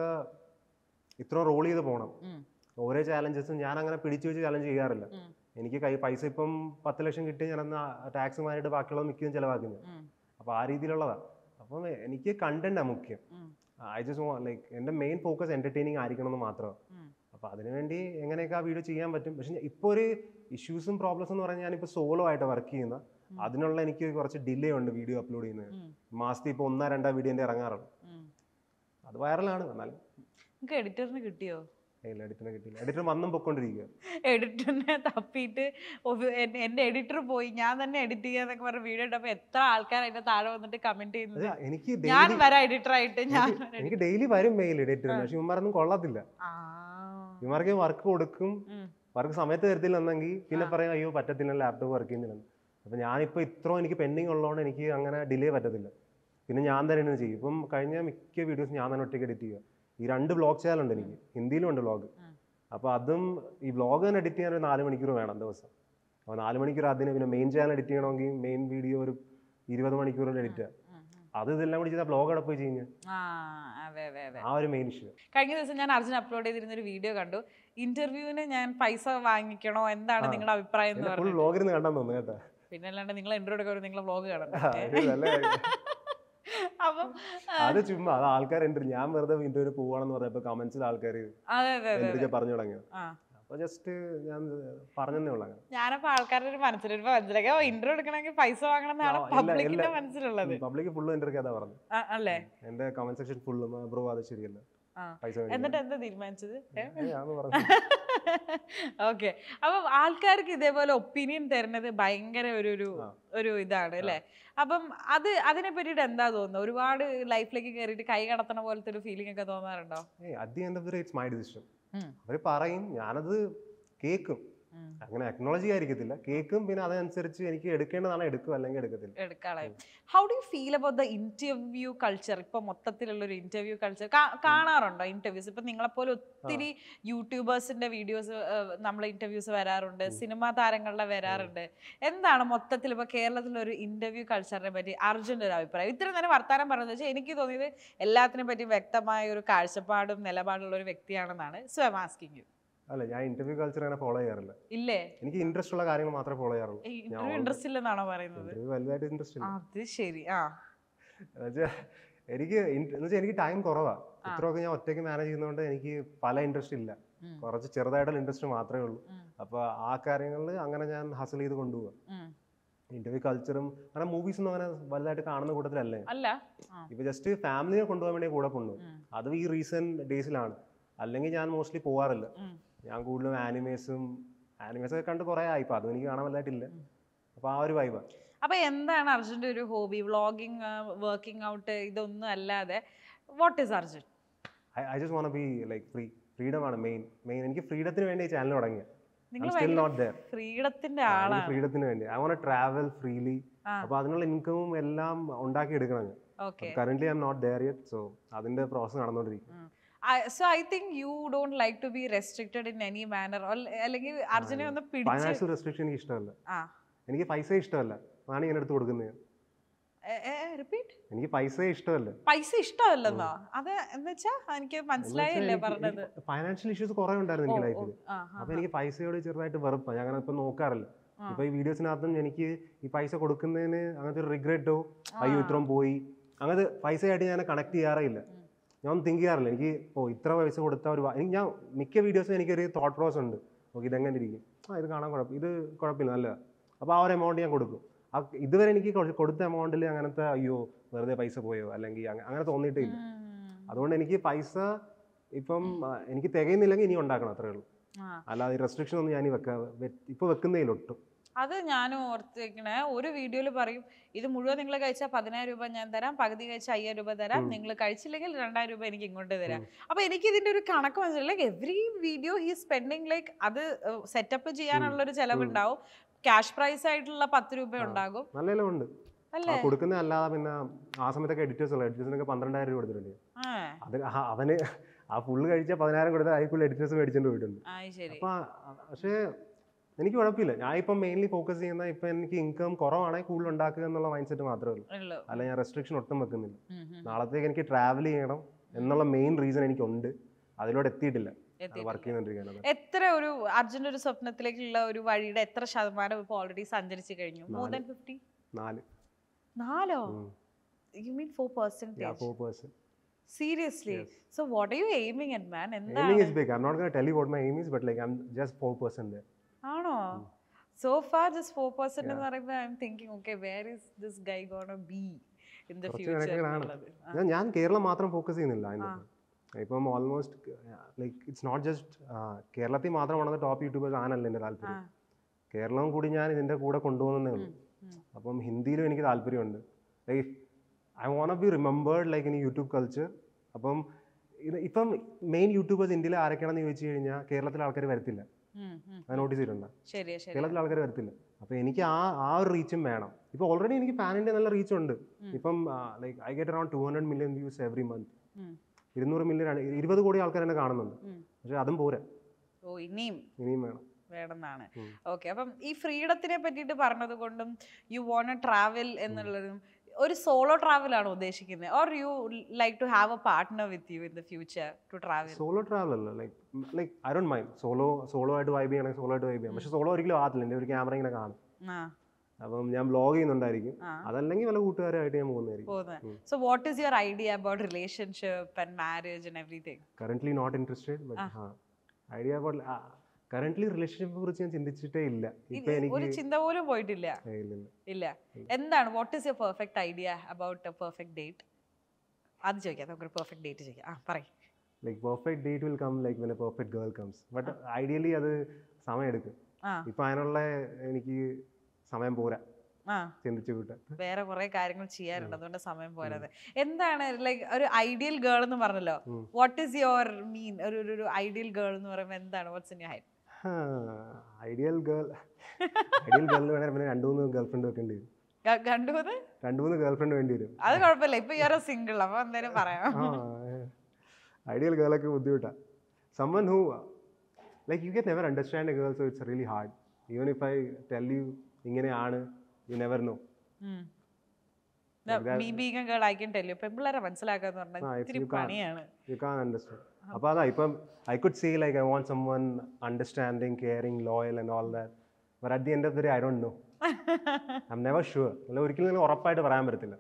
ഇത്ര റോൾ ചെയ്ത് പോകണം ഓരോ ചാലഞ്ചസും ഞാൻ അങ്ങനെ പിടിച്ചു വെച്ച് ചാലഞ്ച് ചെയ്യാറില്ല എനിക്ക് കൈ പൈസ ഇപ്പം പത്ത് ലക്ഷം കിട്ടി ഞാൻ അന്ന് ടാക്സുമായിട്ട് ബാക്കിയുള്ള മിക്കതും ചിലവാക്കുന്നു അപ്പൊ ആ രീതിയിലുള്ളതാണ് അപ്പം എനിക്ക് കണ്ടന്റ് മുഖ്യം ഐ ജസ്റ്റ് ലൈക്ക് എൻ്റെ മെയിൻ ഫോക്കസ് എൻ്റർടൈനിങ് ആയിരിക്കണം എന്ന് മാത്രമാണ് അപ്പോൾ അതിനുവേണ്ടി എങ്ങനെയൊക്കെ ആ വീഡിയോ ചെയ്യാൻ പറ്റും പക്ഷെ ഇപ്പൊ ഒരു ഇഷ്യൂസും പ്രോബ്ലംസ് എന്ന് പറഞ്ഞാൽ ഞാനിപ്പോൾ സോളോ ആയിട്ട് വർക്ക് ചെയ്യുന്ന അതിനുള്ള എനിക്ക് കുറച്ച് ഡിലേ ഉണ്ട് വീഡിയോ അപ്ലോഡ് ചെയ്യുന്നത് മാസത്തിൽ ഇപ്പൊ ഒന്നാ രണ്ടാ വീഡിയോ എൻ്റെ ഇറങ്ങാറുണ്ട് അത് വൈറലാണ് എന്നാലും എഡിറ്ററിന് കിട്ടിയോ എഡിറ്ററിനെ കിട്ടിയില്ല എഡിറ്റർ വന്നും എഡിറ്ററിനെ തപ്പിയിട്ട് എന്റെ എഡിറ്റർ പോയി ഞാൻ തന്നെ എഡിറ്റ് ചെയ്യാന്നൊക്കെ പറഞ്ഞ വീഡിയോ ഇട്ടപ്പോ എത്ര ആൾക്കാർ അതിന്റെ താഴെ വന്നിട്ട് കമന്റ് ചെയ്യുന്നത് എനിക്ക് ഞാൻ വരാം എഡിറ്റർ ആയിട്ട് ഞാൻ എനിക്ക് ഡെയിലി വരും മെയിൽ എഡിറ്റർ പക്ഷെ ഇവന്മാരൊന്നും കൊള്ളത്തില്ല ഇവന്മാർക്ക് വർക്ക് കൊടുക്കും വർക്ക് സമയത്ത് തരത്തില്ലെന്നെങ്കിൽ പിന്നെ പറയാം അയ്യോ പറ്റത്തില്ല ലാപ്ടോപ്പ് വർക്ക് ചെയ്യുന്നില്ല അപ്പൊ ഞാനിപ്പോ ഇത്രയും എനിക്ക് പെൻഡിങ് ഉള്ളതുകൊണ്ട് എനിക്ക് അങ്ങനെ ഡിലേ പറ്റത്തില്ല പിന്നെ ഞാൻ തന്നെ ചെയ്യും ഇപ്പം കഴിഞ്ഞ മിക്ക വീഡിയോസ് ഞാൻ തന്നെ ഒറ്റയ്ക്ക് എഡിറ്റ് ചെയ്യുക ഈ രണ്ട് ബ്ലോഗ് ചാനലുണ്ട് എനിക്ക് ഹിന്ദിയിലും ഉണ്ട് ബ്ലോഗ് അപ്പോൾ അതും ഈ ബ്ലോഗ് തന്നെ എഡിറ്റ് ചെയ്യാൻ ഒരു നാല് മണിക്കൂർ വേണം ദിവസം അപ്പോൾ നാല് മണിക്കൂർ അതിന് പിന്നെ മെയിൻ ചാനൽ എഡിറ്റ് ചെയ്യണമെങ്കിൽ മെയിൻ വീഡിയോ ഒരു ഇരുപത് മണിക്കൂർ എഡിറ്റ് അത് ഇതെല്ലാം കൂടി ചെയ്താൽ ബ്ലോഗ് അടപ്പ് പോയി ആ ഒരു മെയിൻ ഇഷ്യൂ കഴിഞ്ഞ ദിവസം ഞാൻ അർജുൻ അപ്ലോഡ് ചെയ്തിരുന്ന ഒരു വീഡിയോ കണ്ടു ഇന്റർവ്യൂവിന് ഞാൻ പൈസ വാങ്ങിക്കണോ എന്താണ് നിങ്ങളുടെ അഭിപ്രായം എന്ന് പറഞ്ഞു കണ്ടാൽ തോന്നുന്നു കേട്ടോ പിന്നെ അല്ലാണ്ട് നിങ്ങൾ എൻ്റെ കൂടെ നിങ്ങളെ ബ്ലോഗ് കാണണം അപ്പം അത് ചുമ്മാ അത് ആൾക്കാർ എൻ്റെ ഞാൻ വെറുതെ ഇന്റർവ്യൂ പോവാണെന്ന് പറഞ്ഞപ്പോ കമന്റ്സിൽ ആൾക്കാർ എന്തൊക്കെ പറഞ്ഞു തുടങ്ങി അപ്പൊ ജസ്റ്റ് ഞാൻ പറഞ്ഞേ ഉള്ള ഞാനപ്പോ ആൾക്കാരുടെ ഒരു മനസ്സിലിരുപ്പോ മനസ്സിലാക്കി ഓ ഇന്റർവ്യൂ എടുക്കണമെങ്കിൽ പൈസ വാങ്ങണം പബ്ലിക്കിന്റെ മനസ്സിലുള്ളത് പബ്ലിക് ഫുള്ളും എന്റെ അടുത്ത് അതാ പറഞ്ഞു അല്ലേ എന്റെ കമന്റ് സെക്ഷൻ ഫുള്ളും ബ്രോ അത് ശരിയല്ല എന്നിട്ട് എന്താ തീരുമാനിച്ചത് ഓക്കെ അപ്പം ആൾക്കാർക്ക് ഇതേപോലെ ഒപ്പീനിയൻ തരുന്നത് ഭയങ്കര ഒരു ഒരു ഇതാണ് അല്ലേ അപ്പം അത് അതിനെ പറ്റിയിട്ട് എന്താ തോന്നുന്നത് ഒരുപാട് ലൈഫിലേക്ക് കയറിയിട്ട് കൈ കടത്തണ പോലത്തെ ഒരു ഫീലിംഗ് ഒക്കെ തോന്നാറുണ്ടോ ഏ മൈ ഡിസിഷൻ അവർ പറയും ഞാനത് കേൾക്കും അങ്ങനെ അക്നോളജി ആയിരിക്കത്തില്ല കേക്കും പിന്നെ അതനുസരിച്ച് എനിക്ക് എടുക്കേണ്ടതാണ് എടുക്കും അല്ലെങ്കിൽ എടുക്കത്തില്ല എടുക്കാളായും how do feel about the interview culture ഇപ്പൊ മൊത്തത്തിലുള്ള ഒരു ഇന്റർവ്യൂ കൾച്ചർ കാണാറുണ്ടോ ഇന്റർവ്യൂസ് ഇപ്പൊ നിങ്ങളെപ്പോലെ ഒത്തിരി യൂട്യൂബേഴ്സിന്റെ വീഡിയോസ് നമ്മളെ ഇന്റർവ്യൂസ് വരാറുണ്ട് സിനിമാ താരങ്ങളുടെ വരാറുണ്ട് എന്താണ് മൊത്തത്തിൽ ഇപ്പൊ കേരളത്തിലെ ഒരു ഇന്റർവ്യൂ കൾച്ചറിനെ പറ്റി അർജുൻ്റെ ഒരു അഭിപ്രായം ഇത്രയും നേരം വർത്താനം പറഞ്ഞത് വെച്ചാൽ എനിക്ക് തോന്നിയത് എല്ലാത്തിനെ പറ്റി വ്യക്തമായ ഒരു കാഴ്ചപ്പാടും നിലപാടുള്ള ഒരു വ്യക്തിയാണെന്നാണ് സോ ഐ ആസ്കിങ് യു അല്ല ഞാൻ ഇന്റർവ്യൂ കൾച്ചർ അങ്ങനെ ഫോളോ ചെയ്യാറില്ല ഇല്ലേ എനിക്ക് ഇൻട്രസ്റ്റ് ഉള്ള കാര്യങ്ങൾ മാത്രമേ ഫോളോ ചെയ്യാറുള്ളൂ ഇന്റർവ്യൂ ഇൻട്രസ്റ്റ് ഇല്ലെന്നാണോ പറയുന്നത് വലുതായിട്ട് ഇൻട്രസ്റ്റ് ഇല്ല അത് ശരി ആ എനിക്ക് എന്നുവെച്ചാൽ എനിക്ക് ടൈം കുറവാ ഇത്രയൊക്കെ ഞാൻ ഒറ്റയ്ക്ക് മാനേജ് ചെയ്യുന്നതുകൊണ്ട് എനിക്ക് പല ഇൻട്രസ്റ്റ് ഇല്ല കുറച്ച് ചെറുതായിട്ടുള്ള ഇൻട്രസ്റ്റ് മാത്രമേ ഉള്ളൂ അപ്പൊ ആ കാര്യങ്ങളിൽ അങ്ങനെ ഞാൻ ഹസിൽ ചെയ്ത് കൊണ്ടുപോകാം ഇന്റർവ്യൂ കൾച്ചറും അങ്ങനെ മൂവീസ് ഒന്നും അങ്ങനെ വലുതായിട്ട് കാണുന്ന കൂട്ടത്തിലല്ലേ അല്ല ഇപ്പൊ ജസ്റ്റ് ഫാമിലിയെ കൊണ്ടുപോകാൻ വേണ്ടി കൂടെ കൊണ്ടുപോകും അതും ഈ റീസെന്റ് ഡേയ്സിലാണ് അല്ലെങ്കിൽ ഞാൻ മോസ്റ്റ്ലി പോവാറില്ല ഞാൻ കൂടുതലും ആനിമേസും ആനിമേസ് ഒക്കെ കണ്ട് കുറേ ആയി ഇപ്പം അതും എനിക്ക് കാണാൻ വലുതായിട്ടില്ല അപ്പോൾ ആ ഒരു വൈബാണ് അപ്പോൾ എന്താണ് അർജുൻ്റെ ഒരു ഹോബി വ്ളോഗിങ് വർക്കിംഗ് ഔട്ട് ഇതൊന്നും അല്ലാതെ what is Arjun I I just want be like free freedom ആണ് മെയിൻ മെയിൻ എനിക്ക് ഫ്രീഡത്തിന് വേണ്ടി ചാനൽ തുടങ്ങിയ ഫ്രീഡത്തിന് വേണ്ടി ഐ വോണ്ട് ട്രാവൽ ഫ്രീലി അപ്പോൾ അതിനുള്ള ഇൻകമും എല്ലാം ഉണ്ടാക്കി എടുക്കണം ഞാൻ current I'm not there yet so അതിന്റെ പ്രോസസ് നടന്നുകൊണ്ടിരിക്കും so I think you don't like to be restricted in any manner അല്ലെങ്കിൽ അർജുനെ ഒന്ന് ഫൈനാൻഷ്യൽ റെസ്ട്രിക്ഷൻ എനിക്ക് ഇഷ്ടമല്ല എനിക്ക് പൈസ ഇഷ്ടമല്ല അതാണ് ഞാൻ എടുത്ത് കൊടുക്കുന്നത് എനിക്ക് പൈസ ഇഷ്ടമല്ല പൈസ ഇഷ്ടമല്ലെന്നോ അത് എന്നുവെച്ചാ എനിക്ക് മനസ്സിലായില്ലേ പറഞ്ഞത് ഫൈനാൻഷ്യൽ ഇഷ്യൂസ് കുറെ ഉണ്ടായിരുന്നു എനിക്ക് ലൈഫിൽ അപ്പൊ എനിക്ക് പൈസയോട് ചെറുതായിട്ട് വെറുപ്പാണ് ഞാൻ ഇപ്പൊ നോക്കാറില്ല ഇപ്പൊ ഈ വീഡിയോസിനകത്തും എനിക്ക് ഈ പൈസ കൊടുക്കുന്നതിന് അങ്ങനത്തെ ഒരു റിഗ്രറ്റോ അയ്യോ ഇത്രയും പോയി അങ്ങനത്തെ പൈസയായിട്ട് ഞാൻ കണക്ട് ചെയ്യാറേ ഇല്ല ഞാൻ തിങ്ക് ചെയ്യാറില്ല എനിക്ക് ഓ ഇത്ര വയസ്സ് കൊടുത്ത ഒരു എനിക്ക് ഞാൻ മിക്ക വീഡിയോസും എനിക്കൊരു തോട്ട് പ്രോസ് ഉണ്ട് ഓക്കെ ഇതെങ്ങനെ ഇരിക്കും ആ ഇത് കാണാൻ കുഴപ്പം ഇത് കുഴപ്പമില്ല നല്ല അപ്പോൾ ആ ഒരു എമൗണ്ട് ഞാൻ കൊടുക്കും ആ ഇതുവരെ എനിക്ക് കൊടുത്ത എമൗണ്ടിൽ അങ്ങനത്തെ അയ്യോ വെറുതെ പൈസ പോയോ അല്ലെങ്കിൽ അങ്ങനെ ഇല്ല അതുകൊണ്ട് എനിക്ക് പൈസ ഇപ്പം എനിക്ക് തികയുന്നില്ലെങ്കിൽ ഇനി ഉണ്ടാക്കണം അത്രേ ഉള്ളൂ അല്ലാതെ റെസ്ട്രിക്ഷൻ ഒന്നും ഞാൻ വെക്കാ ഇപ്പൊ ഒട്ടും അത് ഞാനും ഓർത്തിരിക്കണേ ഒരു വീഡിയോയിൽ പറയും ഇത് മുഴുവൻ നിങ്ങൾ കഴിച്ചാൽ പതിനായിരം രൂപ ഞാൻ തരാം പകുതി കഴിച്ചാൽ അയ്യായിരം രൂപ തരാം നിങ്ങൾ കഴിച്ചില്ലെങ്കിൽ രണ്ടായിരം രൂപ എനിക്ക് ഇങ്ങോട്ട് തരാം അപ്പോൾ എനിക്ക് ഇതിന്റെ ഒരു കണക്ക് മനസ്സിലായി every video he spending like അത് സെറ്റപ്പ് ഒരു ചെലവുണ്ടാവും ക്യാഷ് പ്രൈസ് ആയിട്ടുള്ള പത്ത് രൂപ ഉണ്ടാകും കൊടുക്കുന്ന അല്ലാതെ പിന്നെ ആ സമയത്തൊക്കെ എഡിറ്റേഴ്സ് പന്ത്രണ്ടായിരം രൂപ കൊടുത്തിട്ടുണ്ട് അത് അവന് ആ ഫുള്ള് കഴിച്ച പതിനായിരം കൊടുത്താൽ അതിൽ ഫുള്ള് എഡിറ്റേഴ്സ് മേടിച്ചോണ്ട് പോയിട്ടുണ്ട് അപ്പൊ പക്ഷേ എനിക്ക് കുഴപ്പമില്ല ഞാൻ ഇപ്പം മെയിൻലി ഫോക്കസ് ചെയ്യുന്ന ഇപ്പൊ എനിക്ക് ഇൻകം കുറവാണെങ്കിൽ കൂടുതൽ ഉണ്ടാക്കുക എന്നുള്ള മൈൻഡ് സെറ്റ് മാത്രമേ ഉള്ളൂ അല്ല ഞാൻ റെസ്ട്രിക്ഷൻ ഒട്ടും വെക്കുന്നില്ല നാളത്തേക്ക് എനിക്ക് ട്രാവൽ ചെയ്യണം എന്നുള്ള മെയിൻ റീസൺ എനിക്കുണ്ട് അതിലൂടെ എത്തിയിട്ടില്ല എത്ര ഒരു അർജുൻ്റെ ഒരു സ്വപ്നത്തിലേക്കുള്ള ഒരു വഴിയുടെ എത്ര ശതമാനം ഇപ്പോൾ ഓൾറെഡി സഞ്ചരിച്ചു കഴിഞ്ഞു മോർ ദാൻ ഫിഫ്റ്റി നാല് നാലോ you mean four percentage seriously so what are you aiming at man എന്താണ് big I am not gonna tell you what my aim is but like I am just 4% there ആണോ so far just four percent എന്ന് പറയുമ്പോൾ I'm thinking okay where is this guy gonna be in the future ഞാൻ കേരളം മാത്രം focus ചെയ്യുന്നില്ല ഇപ്പം almost like it's not just കേരളത്തിൽ മാത്രമാണ് top YouTubers ആണല്ലോ എൻ്റെ താല്പര്യം കേരളവും കൂടി ഞാൻ ഇതിൻ്റെ കൂടെ കൊണ്ടുപോകുന്നേ ഉള്ളൂ അപ്പം ഹിന്ദിയിലും എനിക്ക് താല്പര്യമുണ്ട് like I want be remembered like in YouTube culture അപ്പം ഇത് ഇപ്പം മെയിൻ യൂട്യൂബേഴ്സ് ഇന്ത്യയിൽ ആരൊക്കെയാണെന്ന് ചോദിച്ചു കഴിഞ്ഞാൽ കേരളത്തിലെ ആൾക്കാർ വരത്തില്ല ഞാൻ നോട്ടീസ് ചെയ്തിട്ടുണ്ട് കേരളത്തിലെ ആൾക്കാർ വരത്തില്ല അപ്പൊ എനിക്ക് ആ ആ ഒരു റീച്ചും വേണം ഇപ്പൊ ഓൾറെഡി എനിക്ക് ഫാനിന്റെ നല്ല റീച്ച് ഉണ്ട് ഇപ്പം like I get around two hundred million views every month ഇരുന്നൂറ് മില്യൺ ഇരുപത് കോടി ആൾക്കാർ എന്നെ കാണുന്നുണ്ട് പക്ഷെ അതും പോരാ ഓ ഇനിയും ഇനിയും വേണം വേണമെന്നാണ് ഓക്കെ അപ്പം ഈ ഫ്രീഡത്തിനെ പറ്റിയിട്ട് പറഞ്ഞത് കൊണ്ടും യു വോണ്ട് ട്രാവൽ എന്നുള്ളതും ഒരു സോളോ ട്രാവൽ ആണ് ഉദ്ദേശിക്കുന്നത് or you like to have a partner with you in the future to travel solo travel അല്ല like like I don't mind solo solo ആയിട്ട് വൈബ് ചെയ്യണമെങ്കിൽ സോളോ ആയിട്ട് വൈബ് ചെയ്യാം പക്ഷെ സോളോ ഒരിക്കലും ആകത്തില്ല എൻ്റെ ഒരു ക്യാമറ ഇങ്ങനെ കാണും അപ്പം ഞാൻ ബ്ലോഗ് ചെയ്യുന്നുണ്ടായിരിക്കും അതല്ലെങ്കിൽ വല്ല കൂട്ടുകാരായിട്ട് ഞാൻ പോകുന്നതായിരിക്കും so what is your idea about relationship and marriage and everything currently not interested but idea about currently റിലേഷൻഷിപ്പിനെ കുറിച്ച് ഞാൻ ചിന്തിച്ചിട്ടേ ഇല്ല ഇപ്പൊ ഒരു ചിന്ത പോലും പോയിട്ടില്ല ഇല്ല, ഇല്ല. ഇല്ല എന്താണ് what is your perfect idea about a perfect date അത് ചോദിക്കാം നമുക്കൊരു പെർഫെക്റ്റ് ഡേറ്റ് ചോദിക്കാം ആ പറയും like perfect date will come like when a perfect girl comes but ideally അത് സമയമെടുക്കും ആ ഇപ്പൊ അതിനുള്ള എനിക്ക് സമയം പോരാ വേറെ കുറെ കാര്യങ്ങൾ ചെയ്യാറുണ്ട് അതുകൊണ്ട് സമയം പോരാതെ എന്താണ് ലൈക് ഒരു ഐഡിയൽ ഗേൾ എന്ന് പറഞ്ഞല്ലോ വാട്ട് ഈസ് യുവർ മീൻ ഒരു ഒരു- ഐഡിയൽ ഗേൾ എന്ന് പറയുമ്പോൾ എന്താണ് what's in you height ideal girl ideal ഗേളിന് വേണേൽ പിന്നെ രണ്ടു മൂന്ന് ഗേൾഫ്രണ്ട് ഫ്രണ്ട് ഒക്കെ ഉണ്ട് മൂന്ന് രണ്ടു മൂന്ന് വരും അത് കുഴപ്പമില്ല ഇപ്പൊ സിംഗിൾ അപ്പൊ എന്തായാലും പറയാം ഐഡിയൽ ഗേൾ ഒക്കെ ബുദ്ധിമുട്ടാ someone who like you can never understand a girl so it's really hard even if I tell you ഇങ്ങനെയാണ് you never know being girl I can tell you പെൺപിള്ളേരെ മനസ്സിലാക്കുക എന്ന് പറഞ്ഞാൽ ഇത്തിരി പണിയാണ് യു കാൻ അണ്ടർസ്റ്റാൻഡ് അപ്പോൾ അതാ ഇപ്പം I could see like I want someone understanding caring loyal and all that at the end of the I don't know I never sure അല്ല ഒരിക്കലും നിങ്ങൾ ഉറപ്പായിട്ട് പറയാൻ പറ്റത്തില്ല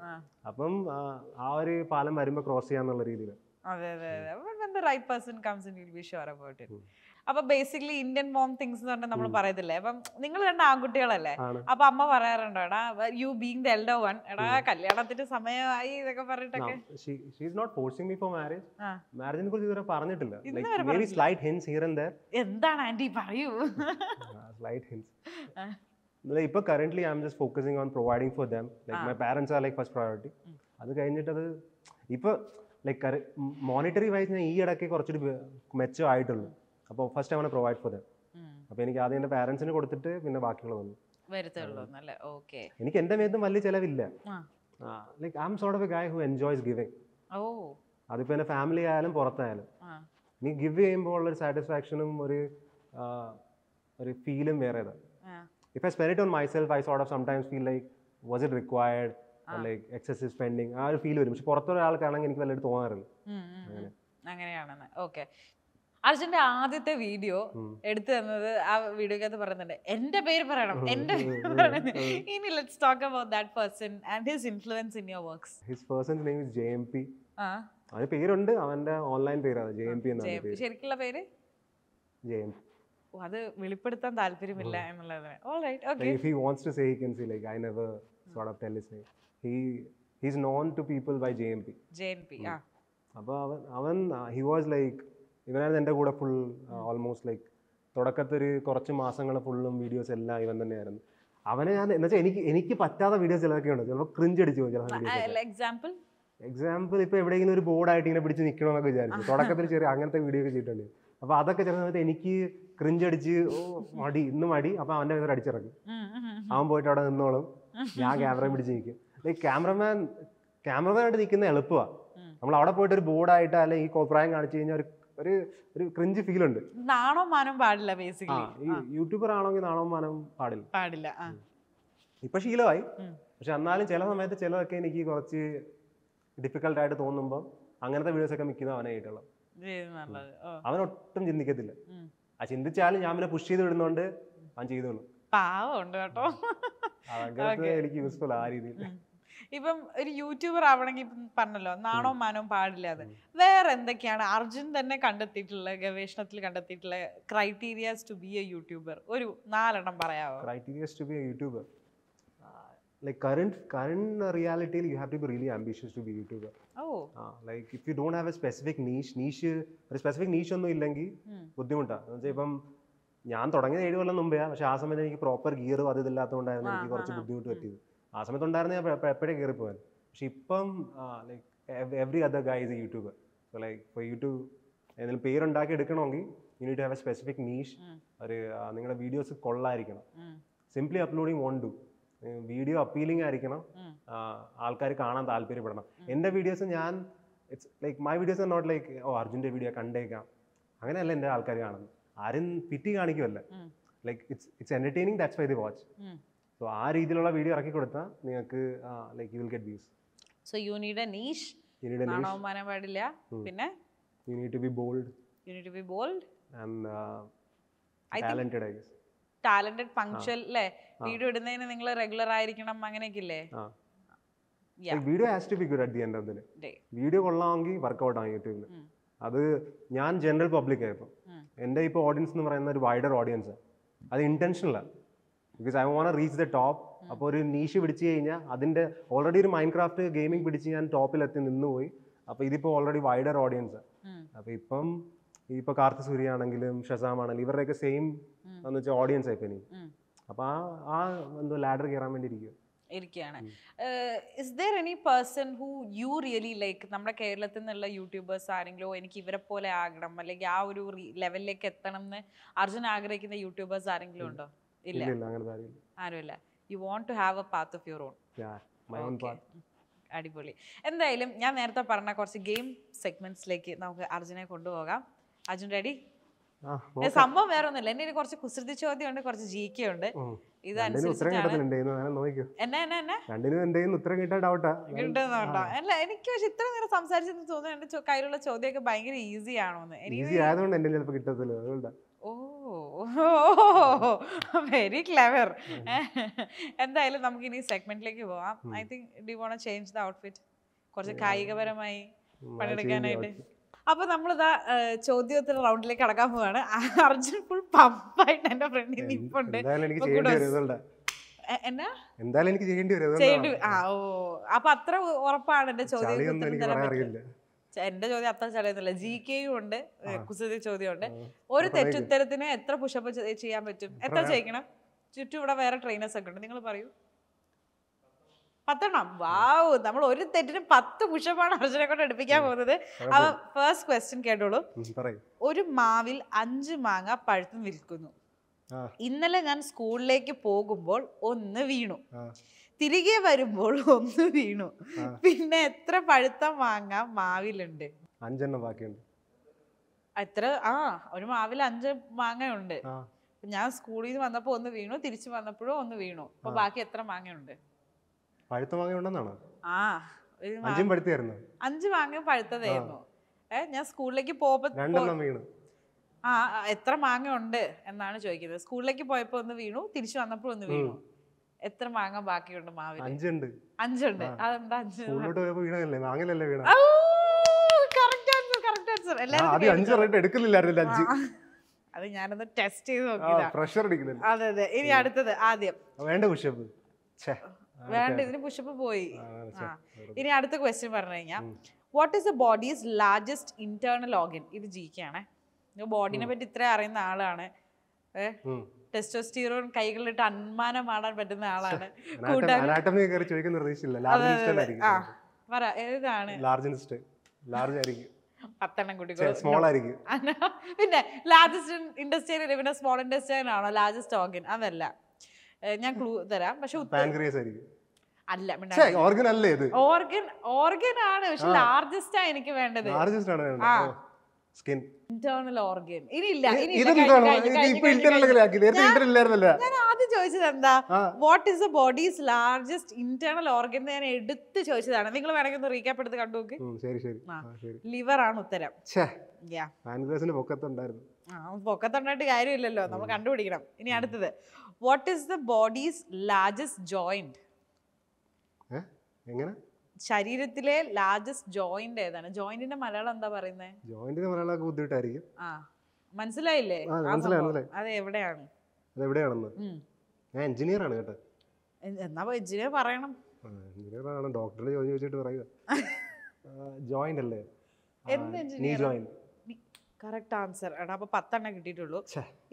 അപ്പം ആ ഒരു പാലം വരുമ്പോൾ ക്രോസ് ചെയ്യാന്നുള്ള രീതിയിൽ അതെ അതെ അതെ when the right person comes in, you'll be sure about it. Mm. അപ്പൊ ബേസിക്കലി ഇന്ത്യൻ മോം തിങ്സ് എന്ന് പറഞ്ഞാൽ നമ്മൾ പറയത്തില്ലേ അപ്പം നിങ്ങൾ രണ്ട് ആൺകുട്ടികളല്ലേ അപ്പൊ അമ്മ പറയാറുണ്ടോ എടാ you being the elder one എടാ കല്യാണത്തിന്റെ സമയമായി ഇതൊക്കെ പറഞ്ഞിട്ടൊക്കെ മാരേജിനെ കുറിച്ച് ഇതുവരെ പറഞ്ഞിട്ടില്ല എന്താണ് ആന്റി പറയൂ ഇപ്പൊ current I am just focusing on providing for them like my parents are like first priority അത് കഴിഞ്ഞിട്ട് അത് ഇപ്പൊ ലൈക് മോണിറ്ററി വൈസ് ഞാൻ ഈ ഇടയ്ക്ക് കുറച്ചൊരു ആയിട്ടുള്ളൂ അപ്പോൾ first I want provide for them അപ്പോൾ എനിക്ക് ആദ്യം എൻ്റെ പാരൻസിന് കൊടുത്തിട്ട് പിന്നെ ബാക്കിയുള്ള വന്നു എനിക്ക് എൻ്റെ മേത്തും വലിയ ചിലവില്ല like I am sort of a guy who enjoys giving അതിപ്പോ എൻ്റെ ഫാമിലി ആയാലും പുറത്തായാലും നീ ഗിവ് ചെയ്യുമ്പോൾ ഉള്ള ഒരു സാറ്റിസ്ഫാക്ഷനും ഒരു ഒരു ഫീലും വേറെ if I spend on myself I sort of sometimes feel like was it required like excessive spending ആ ഒരു ഫീൽ വരും പക്ഷെ പുറത്തൊരാൾക്കാണെങ്കിൽ എനിക്ക് വല്ലതും തോന്നാറില്ല അങ്ങനെയാണെന്ന് ഓക്കെ അർജുന്റെ ആദ്യത്തെ വീഡിയോ എടുത്തു തന്നത് ആ വീഡിയോക്കകത്ത് പറയുന്നുണ്ട് എന്റെ പേര് പറയണം എന്റെ ഇനി let's talk about that person and his influence in your works his person's name is JMP അവന്റെ പേരുണ്ട് അവന്റെ ഓൺലൈൻ പേരാണ് ജെഎംപി എന്നാണ് പേര് ശരിക്കുള്ള പേര് ജെഎംപി അത് വിളിപ്പെടുത്താൻ താല്പര്യമില്ല എന്നുള്ളതാണ് alright okay if he wants to say he can see like I never sort of tell his he he is known to people by JMP JMP ആ അപ്പോൾ അവൻ അവൻ ഹി വാസ് ലൈക്ക് ഇവനായിരുന്നു എൻ്റെ കൂടെ ഫുൾ ഓൾമോസ്റ്റ് ലൈക്ക് തുടക്കത്തിൽ കുറച്ച് മാസങ്ങൾ ഫുള്ളും വീഡിയോസ് എല്ലാം ഇവൻ തന്നെയായിരുന്നു അവനെ ഞാൻ വെച്ചാൽ എനിക്ക് എനിക്ക് പറ്റാത്ത വീഡിയോസ് ചിലതൊക്കെ ഉണ്ട് ചിലപ്പോൾ ക്രിഞ്ച് അടിച്ചു പോകും ചിലപ്പോൾ എക്സാമ്പിൾ ഇപ്പോൾ എവിടെയെങ്കിലും ഒരു ബോർഡായിട്ട് ഇങ്ങനെ പിടിച്ച് നിൽക്കണമെന്നൊക്കെ വിചാരിച്ചു തുടക്കത്തിൽ ചെറിയ അങ്ങനത്തെ വീഡിയോ ഒക്കെ ചെയ്തിട്ടുണ്ട് അപ്പോൾ അതൊക്കെ ചില സമയത്ത് എനിക്ക് ക്രിഞ്ച് അടിച്ച് മടി ഇന്ന് മടി അപ്പോൾ അവൻ്റെ വിധത്തിൽ അടിച്ചിറങ്ങി അവൻ പോയിട്ട് അവിടെ നിന്നോളും ഞാൻ ക്യാമറ പിടിച്ച് നിൽക്കും ലൈക്ക് ക്യാമറമാൻ ക്യാമറമാനായിട്ട് നിൽക്കുന്ന എളുപ്പമാണ് നമ്മൾ അവിടെ പോയിട്ട് ഒരു ബോർഡായിട്ട് അല്ലെങ്കിൽ ഈ കോപ്രായം കാണിച്ചു കഴിഞ്ഞാൽ ഒരു ഒരു ഒരു ക്രിഞ്ച് ഫീൽ ഉണ്ട് നാണോ മാനം പാടില്ല ബേസിക്കലി യൂട്യൂബർ ആണെങ്കിൽ നാണോ മാനം പാടില്ല പാടില്ല ഇപ്പൊ ശീലമായി പക്ഷെ എന്നാലും ചില സമയത്ത് ചിലതൊക്കെ എനിക്ക് കുറച്ച് ഡിഫിക്കൽട്ട് ആയിട്ട് തോന്നുമ്പോൾ അങ്ങനത്തെ വീഡിയോസ് ഒക്കെ മിക്കുന്ന അവനായിട്ടുള്ള അവനൊട്ടും ഒട്ടും ചിന്തിക്കത്തില്ല ആ ചിന്തിച്ചാലും ഞാൻ പിന്നെ പുഷ് ചെയ്ത് വിടുന്നോണ്ട് അവൻ ചെയ്തോളൂ പാവമുണ്ട് കേട്ടോ എനിക്ക് യൂസ്ഫുൾ ആ രീതിയിൽ ഇപ്പം ഒരു യൂട്യൂബർ ആവണമെങ്കിൽ പറഞ്ഞല്ലോ നാണോ മാനോ പാടില്ല അത് വേറെ എന്തൊക്കെയാണ് അർജുൻ തന്നെ കണ്ടെത്തിയിട്ടുള്ള ഗവേഷണത്തിൽ കണ്ടെത്തിയിട്ടുള്ള criterias to be a YouTuber ഒരു നാലെണ്ണം പറയാമോ criterias to be a YouTuber like current current റിയാലിറ്റിയിൽ you have to be really ambitious to be YouTuber oh like if you don't have a specific niche niche ഒരു specific niche ഒന്നും ഇല്ലെങ്കിൽ ബുദ്ധിമുട്ടാണ് എന്ന് വെച്ചാൽ ഇപ്പം ഞാൻ തുടങ്ങിയത് ഏഴ് കൊല്ലം മുമ്പേ പക്ഷേ ആ സമയത്ത് എനിക്ക് പ്രോപ്പർ ഗിയറും അത് ഇതില്ലാത്തതുകൊണ്ടായിരുന്നു എനിക്ക് കുറച്ച് ബുദ്ധിമുട്ട് പറ്റിയത് ആ സമയത്ത് ഉണ്ടായിരുന്ന ഞാൻ എപ്പോഴേ കയറിപ്പോവാൻ പക്ഷെ ഇപ്പം like every other guy is a YouTuber so like ഇപ്പോൾ യൂട്യൂബ് എന്തെങ്കിലും പേരുണ്ടാക്കി എടുക്കണമെങ്കിൽ you need have a specific niche ഒരു നിങ്ങളുടെ വീഡിയോസ് കൊള്ളായിരിക്കണം simply uploading won't do video appealing ആയിരിക്കണം ആൾക്കാർ കാണാൻ താല്പര്യപ്പെടണം എൻ്റെ വീഡിയോസ് ഞാൻ it's like my videos are not like oh അർജുൻ്റെ വീഡിയോ കണ്ടേക്കാം അങ്ങനെയല്ല എൻ്റെ ആൾക്കാർ കാണുന്നത് ആരും പിറ്റി കാണിക്കുമല്ല like it's it's entertaining that's why the watch so ആ രീതിയിലുള്ള വീഡിയോ ഇറക്കി കൊടുത്താൽ നിങ്ങൾക്ക് like you will get views so you need a niche you need a niche നാണവമാനം പാടില്ല പിന്നെ you need to be bold you need to be bold and talented I guess talented punctual അല്ലേ video ഇടുന്നതിന് നിങ്ങൾ regular ആയിരിക്കണം അങ്ങനെയൊക്കെ ഇല്ലേ video has to be good at the end of the day video കൊള്ളാമെങ്കിൽ വർക്ക്ഔട്ട് ആണ് യൂട്യൂബിൽ അത് ഞാൻ ജനറൽ പബ്ലിക് ആയപ്പോൾ എൻ്റെ ഇപ്പോൾ ഓഡിയൻസ് എന്ന് പറയുന്ന ഒരു വൈഡർ ഓഡിയൻസ് അത് ഇൻറ്റൻഷനിലാണ് because I want reach the top അപ്പോൾ ഒരു നീഷ് പിടിച്ചു കഴിഞ്ഞാൽ അതിൻ്റെ ഓൾറെഡി ഒരു മൈൻഡ് ക്രാഫ്റ്റ് ഗെയിമിംഗ് പിടിച്ച് ഞാൻ ടോപ്പിലെത്തി നിന്നുപോയി അപ്പോൾ ഇതിപ്പോൾ ഓൾറെഡി വൈഡർ ഓഡിയൻസ് അപ്പോൾ ഇപ്പം ഇപ്പോൾ കാർത്തി സൂര്യ ആണെങ്കിലും ഷസാം ആണെങ്കിലും ഇവരുടെയൊക്കെ സെയിം എന്ന് വെച്ചാൽ ഓഡിയൻസ് ആയിപ്പോൾ ഇനി അപ്പോൾ ആ ആ എന്തോ ലാഡർ കയറാൻ വേണ്ടി ഇരിക്കും ഇരിക്കുകയാണ് is there any person who you really like നമ്മുടെ കേരളത്തിൽ നിന്നുള്ള യൂട്യൂബേഴ്സ് ആരെങ്കിലും എനിക്ക് ഇവരെ പോലെ ആകണം അല്ലെങ്കിൽ ആ ഒരു ലെവലിലേക്ക് എത്തണം എന്ന് അർജുൻ ആഗ്രഹിക്കുന്ന യൂട്യൂബേഴ്സ് ആരെങ്കിലും ഉണ്ടോ ഇല്ല അങ്ങനത്തെ ആരുമില്ല ആരുമില്ല you want to have a path of your own അടിപൊളി എന്തായാലും ഞാൻ നേരത്തെ പറഞ്ഞ കുറച്ച് ഗെയിം സെഗ്മെന്റ്സിലേക്ക് നമുക്ക് അർജുനെ കൊണ്ടുപോകാം അർജുൻ റെഡി സംഭവം വേറെ ഒന്നുമില്ല എന്നെ കുറച്ച് കുസൃതി ചോദ്യം ഉണ്ട് കുറച്ച് ജി കെ ഉണ്ട് ഇത് അല്ല എനിക്ക് പക്ഷെ ഇത്ര നേരം സംസാരിച്ചെന്ന് തോന്നുന്നു എന്റെ കയ്യിലുള്ള ചോദ്യമൊക്കെ ഭയങ്കര ഈസി ആണോന്ന് എനിക്ക് ഓ വെരി ക്ലവർ എന്തായാലും നമുക്ക് ഇനി സെഗ്മെന്റിലേക്ക് പോവാം I think the want change the outfit കുറച്ച് കായികപരമായി പണിയെടുക്കാനായിട്ട് അപ്പൊ നമ്മളിതാ ചോദ്യോത്തര റൗണ്ടിലേക്ക് കടക്കാൻ പോവാണ് അർജുൻ ഫുൾ പമ്പായിട്ട് എന്റെ ഫ്രണ്ടിൽ നിപ്പുണ്ട് എന്തായാലും എനിക്ക് ചെയ്യേണ്ടി വരും ആ ഓ അപ്പൊ അത്ര ഉറപ്പാണ് എന്റെ ചോദ്യം എന്റെ ചോദ്യം അത്ര ചടയുന്നില്ല ജി കെയും ഉണ്ട് കുസൃതി ഉണ്ട് ഒരു തെറ്റുത്തരത്തിന് എത്ര പുഷപ്പ് ചെയ്യാൻ പറ്റും എത്ര ചെയ്യിക്കണം ചുറ്റും ഇവിടെ വേറെ ട്രെയിനേഴ്സ് ഒക്കെ ഉണ്ട് നിങ്ങൾ പറയൂ പത്തെണ്ണം വാവ് നമ്മൾ ഒരു തെറ്റിന് പത്ത് പുഷപ്പാണ് അർജുനെ കൊണ്ട് എടുപ്പിക്കാൻ പോകുന്നത് അപ്പൊ ഫസ്റ്റ് ക്വസ്റ്റ്യൻ കേട്ടോളൂ ഒരു മാവിൽ അഞ്ച് മാങ്ങ പഴുത്തും വിൽക്കുന്നു ഇന്നലെ ഞാൻ സ്കൂളിലേക്ക് പോകുമ്പോൾ ഒന്ന് വീണു തിരികെ വരുമ്പോൾ ഒന്ന് വീണു പിന്നെ എത്ര പഴുത്തം മാങ്ങ മാവിലുണ്ട് അഞ്ചെണ്ണം ബാക്കിയുണ്ട് എത്ര ആ ഒരു മാവിൽ അഞ്ച് മാങ്ങയുണ്ട് ഞാൻ സ്കൂളിൽ നിന്ന് വന്നപ്പോ ഒന്ന് വീണു തിരിച്ചു വന്നപ്പോഴും ഒന്ന് വീണു അപ്പൊ ബാക്കി എത്ര മാങ്ങയുണ്ട് പഴുത്ത മാങ്ങ ആ അഞ്ചും പഴുത്തായിരുന്നു അഞ്ച് മാങ്ങ പഴുത്തതായിരുന്നു ഏ ഞാൻ സ്കൂളിലേക്ക് പോകുമ്പോ വീണു ആ എത്ര മാങ്ങ ഉണ്ട് എന്നാണ് ചോദിക്കുന്നത് സ്കൂളിലേക്ക് പോയപ്പോ ഒന്ന് വീണു തിരിച്ചു വന്നപ്പോൾ ഒന്ന് വീണു എത്ര മാങ്ങ ബാക്കിയുണ്ട് മാവിൽ അഞ്ചുണ്ട് അഞ്ചുണ്ട് അതെന്താ അഞ്ചുണ്ട് വീണല്ലേ മാങ്ങലല്ലേ വീണ ആദ്യം അത് ഞാനൊന്ന് ടെസ്റ്റ് ചെയ്ത് നോക്കിയതാ അതെ അതെ ഇനി അടുത്തത് ആദ്യം വേണ്ട ഇതിന് പുഷപ്പ് പോയി ഇനി അടുത്ത ക്വസ്റ്റ്യൻ പറഞ്ഞു കഴിഞ്ഞാൽ what is the body's largest internal organ ഇത് ജിക്കാണേ ബോഡിനെ പറ്റി ഇത്ര അറിയുന്ന ആളാണ് ടെസ്റ്റോസ്റ്റീറോൺ കൈകളിലിട്ട് അന്മാനമാടാൻ പറ്റുന്ന ആളാണ് പറ ഏതാണ് ലാർജ് ആയിരിക്കും പിന്നെ ലാർജസ്റ്റ് ഇൻഡസ്ട്രിയൽ പിന്നെ സ്മോൾ ഇൻഡസ്ട്രിയൽ ആണോ ലാർജസ്റ്റ് ഓർഗൻ അതല്ല ഞാൻ ക്ലൂ തരാം പക്ഷെ അല്ല ഓർഗൻ അല്ലേ ഓർഗൻ ഓർഗൻ ആണ് പക്ഷെ ലാർജസ്റ്റാ എനിക്ക് വേണ്ടത് ലാർജസ്റ്റ് ആണ് സ്കിൻ ഇന്റേണൽ ഓർഗൻ ഇനി ഇല്ല ഞാൻ ആദ്യം ചോദിച്ചത് എന്താ what is the body's largest internal organ എന്ന് ഞാൻ എടുത്ത് ചോദിച്ചതാണ് നിങ്ങൾ വേണമെങ്കിൽ ഒന്ന് റീക്യാപ്പ് എടുത്ത് കണ്ടു ശരി ശരി ലിവർ ആണ് ഉത്തരം പൊക്കത്തുണ്ടായിട്ട് കാര്യമില്ലല്ലോ നമ്മൾ കണ്ടുപിടിക്കണം ഇനി അടുത്തത് what is the body's largest joint എങ്ങനെ ശരീരത്തിലെ ലാർജസ്റ്റ് ജോയിന്റ് ഏതാണ് ജോയിന്റിന്റെ മലയാളം എന്താ പറയുന്നത് ജോയിന്റിന്റെ മലയാളം ബുദ്ധിമുട്ടായിരിക്കും ആ മനസ്സിലായില്ലേ അത് എവിടെയാണ് എവിടെയാണെന്ന് ഞാൻ എഞ്ചിനീയർ ആണ് കേട്ടോ എന്നാ എഞ്ചിനീയർ പറയണം എഞ്ചിനീയർ ഡോക്ടറെ ചോദ്യം ചോദിച്ചിട്ട് പറയുക ജോയിന്റ് അല്ലേ എന്ത് എഞ്ചിനീയർ കറക്റ്റ് ആൻസർ എടാ അപ്പൊ പത്തെണ്ണം കിട്ടിയിട്ടുള്ളൂ